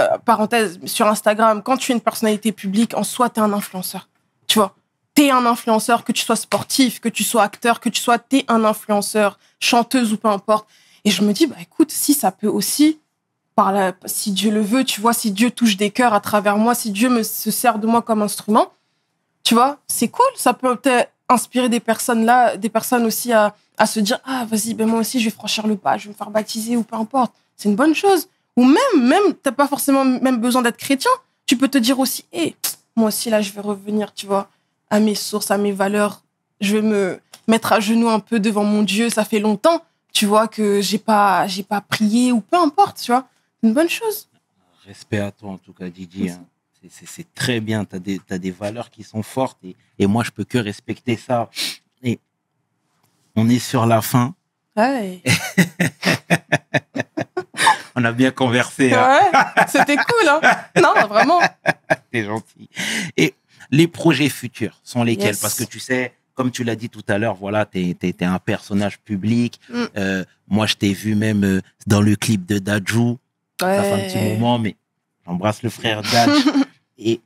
euh, parenthèse, sur Instagram. Quand tu es une personnalité publique, en soi, tu es un influenceur, tu vois t'es un influenceur, que tu sois sportif, que tu sois acteur, que tu sois, t'es un influenceur, chanteuse ou peu importe. Et je me dis, bah écoute, si ça peut aussi, par si Dieu le veut, tu vois, si Dieu touche des cœurs à travers moi, si Dieu me, se sert de moi comme instrument, tu vois, c'est cool, ça peut peut-être inspirer des personnes là, des personnes aussi à, à se dire, ah vas-y, ben moi aussi je vais franchir le pas, je vais me faire baptiser ou peu importe. C'est une bonne chose. Ou même, même, t'as pas forcément même besoin d'être chrétien. Tu peux te dire aussi, hé, eh, moi aussi là je vais revenir, tu vois à mes sources, à mes valeurs. Je vais me mettre à genoux un peu devant mon Dieu. Ça fait longtemps, tu vois, que j'ai pas, j'ai pas prié ou peu importe, tu vois. C'est une bonne chose. Respect à toi, en tout cas, Didi. Hein. C'est très bien. Tu as, des valeurs qui sont fortes et, moi, je peux que respecter ça. Et on est sur la fin. Ouais. on a bien conversé. Hein. c'était cool. Hein. Non, vraiment. T'es gentil. Et les projets futurs sont lesquels Parce que tu sais, comme tu l'as dit tout à l'heure, voilà, tu es, un personnage public. Mm. Euh, moi, je t'ai vu même euh, dans le clip de Dajou. Ça fait un petit moment, mais j'embrasse le frère Daj. et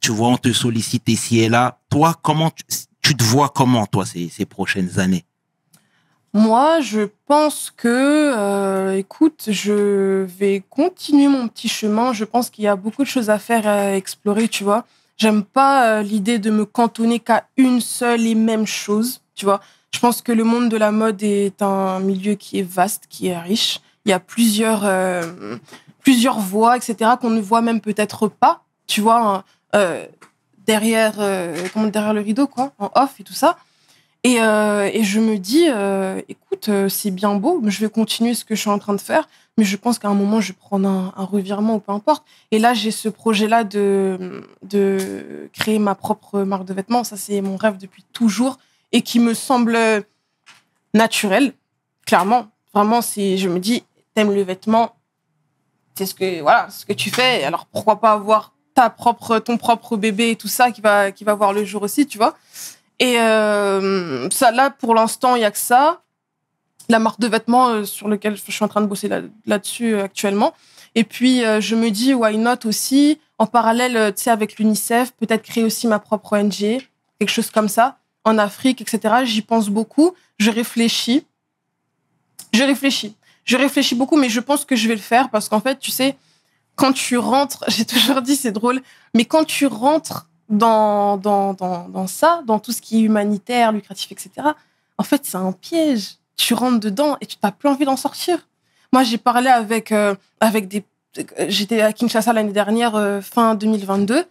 tu vois, on te sollicite ici et là. Toi, comment tu, te vois comment, toi, ces, prochaines années moi, je pense que, euh, écoute, je vais continuer mon petit chemin. Je pense qu'il y a beaucoup de choses à faire, à explorer, tu vois. J'aime pas euh, l'idée de me cantonner qu'à une seule et même chose, tu vois. Je pense que le monde de la mode est un milieu qui est vaste, qui est riche. Il y a plusieurs, euh, plusieurs voies, etc., qu'on ne voit même peut-être pas, tu vois, euh, derrière, derrière le rideau, quoi, en off et tout ça. Et, et je me dis, écoute, c'est bien beau, mais je vais continuer ce que je suis en train de faire mais je pense qu'à un moment, je vais prendre un, un, revirement ou peu importe. Et là, j'ai ce projet-là de, de créer ma propre marque de vêtements. Ça, c'est mon rêve depuis toujours et qui me semble naturel, clairement. Vraiment, si je me dis, t'aimes le vêtement, c'est ce que, voilà, ce que tu fais. Alors, pourquoi pas avoir ta propre, ton propre bébé et tout ça qui va, qui va voir le jour aussi, tu vois. Et euh, ça, là, pour l'instant, il n'y a que ça la marque de vêtements euh, sur lequel je suis en train de bosser là-dessus euh, actuellement. Et puis, euh, je me dis, why not aussi, en parallèle, tu sais, avec l'UNICEF, peut-être créer aussi ma propre ONG, e, quelque chose comme ça, en Afrique, etc. J'y pense beaucoup, je réfléchis. Je réfléchis. Je réfléchis beaucoup, mais je pense que je vais le faire parce qu'en fait, tu sais, quand tu rentres, j'ai toujours dit, c'est drôle, mais quand tu rentres dans, dans, dans, dans ça, dans tout ce qui est humanitaire, lucratif, etc., en fait, c'est un piège tu rentres dedans et tu n'as plus envie d'en sortir. Moi, j'ai parlé avec, euh, avec des. J'étais à Kinshasa l'année dernière, euh, fin 2022,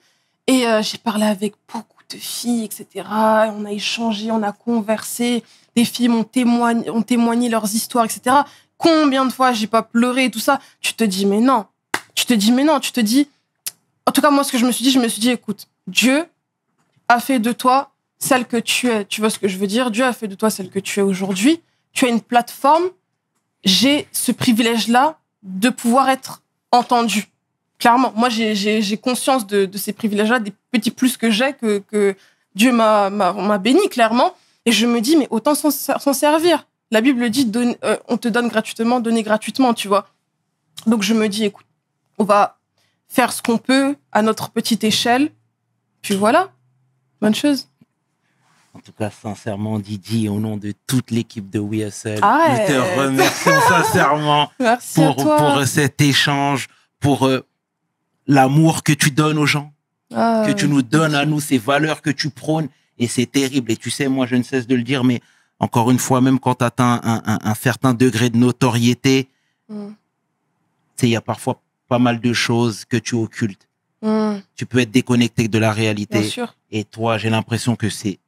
et euh, j'ai parlé avec beaucoup de filles, etc. On a échangé, on a conversé. Des filles m'ont témoigné, ont témoigné leurs histoires, etc. Combien de fois j'ai pas pleuré et tout ça Tu te dis, mais non. Tu te dis, mais non. Tu te dis. En tout cas, moi, ce que je me suis dit, je me suis dit, écoute, Dieu a fait de toi celle que tu es. Tu vois ce que je veux dire Dieu a fait de toi celle que tu es aujourd'hui tu as une plateforme, j'ai ce privilège-là de pouvoir être entendu. Clairement, moi, j'ai conscience de, ces privilèges-là, des petits plus que j'ai, que, Dieu m'a béni, clairement. Et je me dis, mais autant s'en servir. La Bible dit, euh, on te donne gratuitement, donner gratuitement, tu vois. Donc je me dis, écoute, on va faire ce qu'on peut à notre petite échelle. Puis voilà, bonne chose. En tout cas, sincèrement, Didi, au nom de toute l'équipe de WeSL, je ah nous te remercions sincèrement pour, pour, euh, cet échange, pour euh, l'amour que tu donnes aux gens, ah que tu nous donnes à nous, ces valeurs que tu prônes. Et c'est terrible. Et tu sais, moi, je ne cesse de le dire, mais encore une fois, même quand tu atteins un, certain degré de notoriété, hmm. il y a parfois pas mal de choses que tu occultes. Hmm. Tu peux être déconnecté de la réalité. Et toi, j'ai l'impression que c'est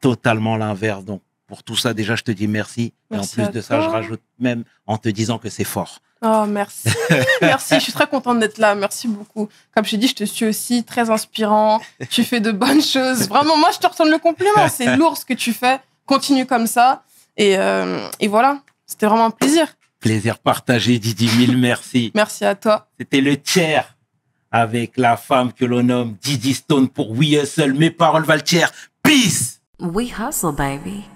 totalement l'inverse. Donc, pour tout ça, déjà, je te dis merci. et en plus de ça, je rajoute même en te disant que c'est fort. Oh, merci. merci. Je suis très contente d'être là. Merci beaucoup. Comme je t'ai dit, je te suis aussi très inspirant. Tu fais de bonnes choses. Vraiment, moi, je te retourne le compliment. C'est lourd ce que tu fais. Continue comme ça. Et, euh, et voilà. C'était vraiment un plaisir. Plaisir partagé, Didi. Mille merci. merci à toi. C'était le tiers avec la femme que l'on nomme Didi Stone pour We Hustle. Mes paroles valent tiers. Peace! We hustle, baby.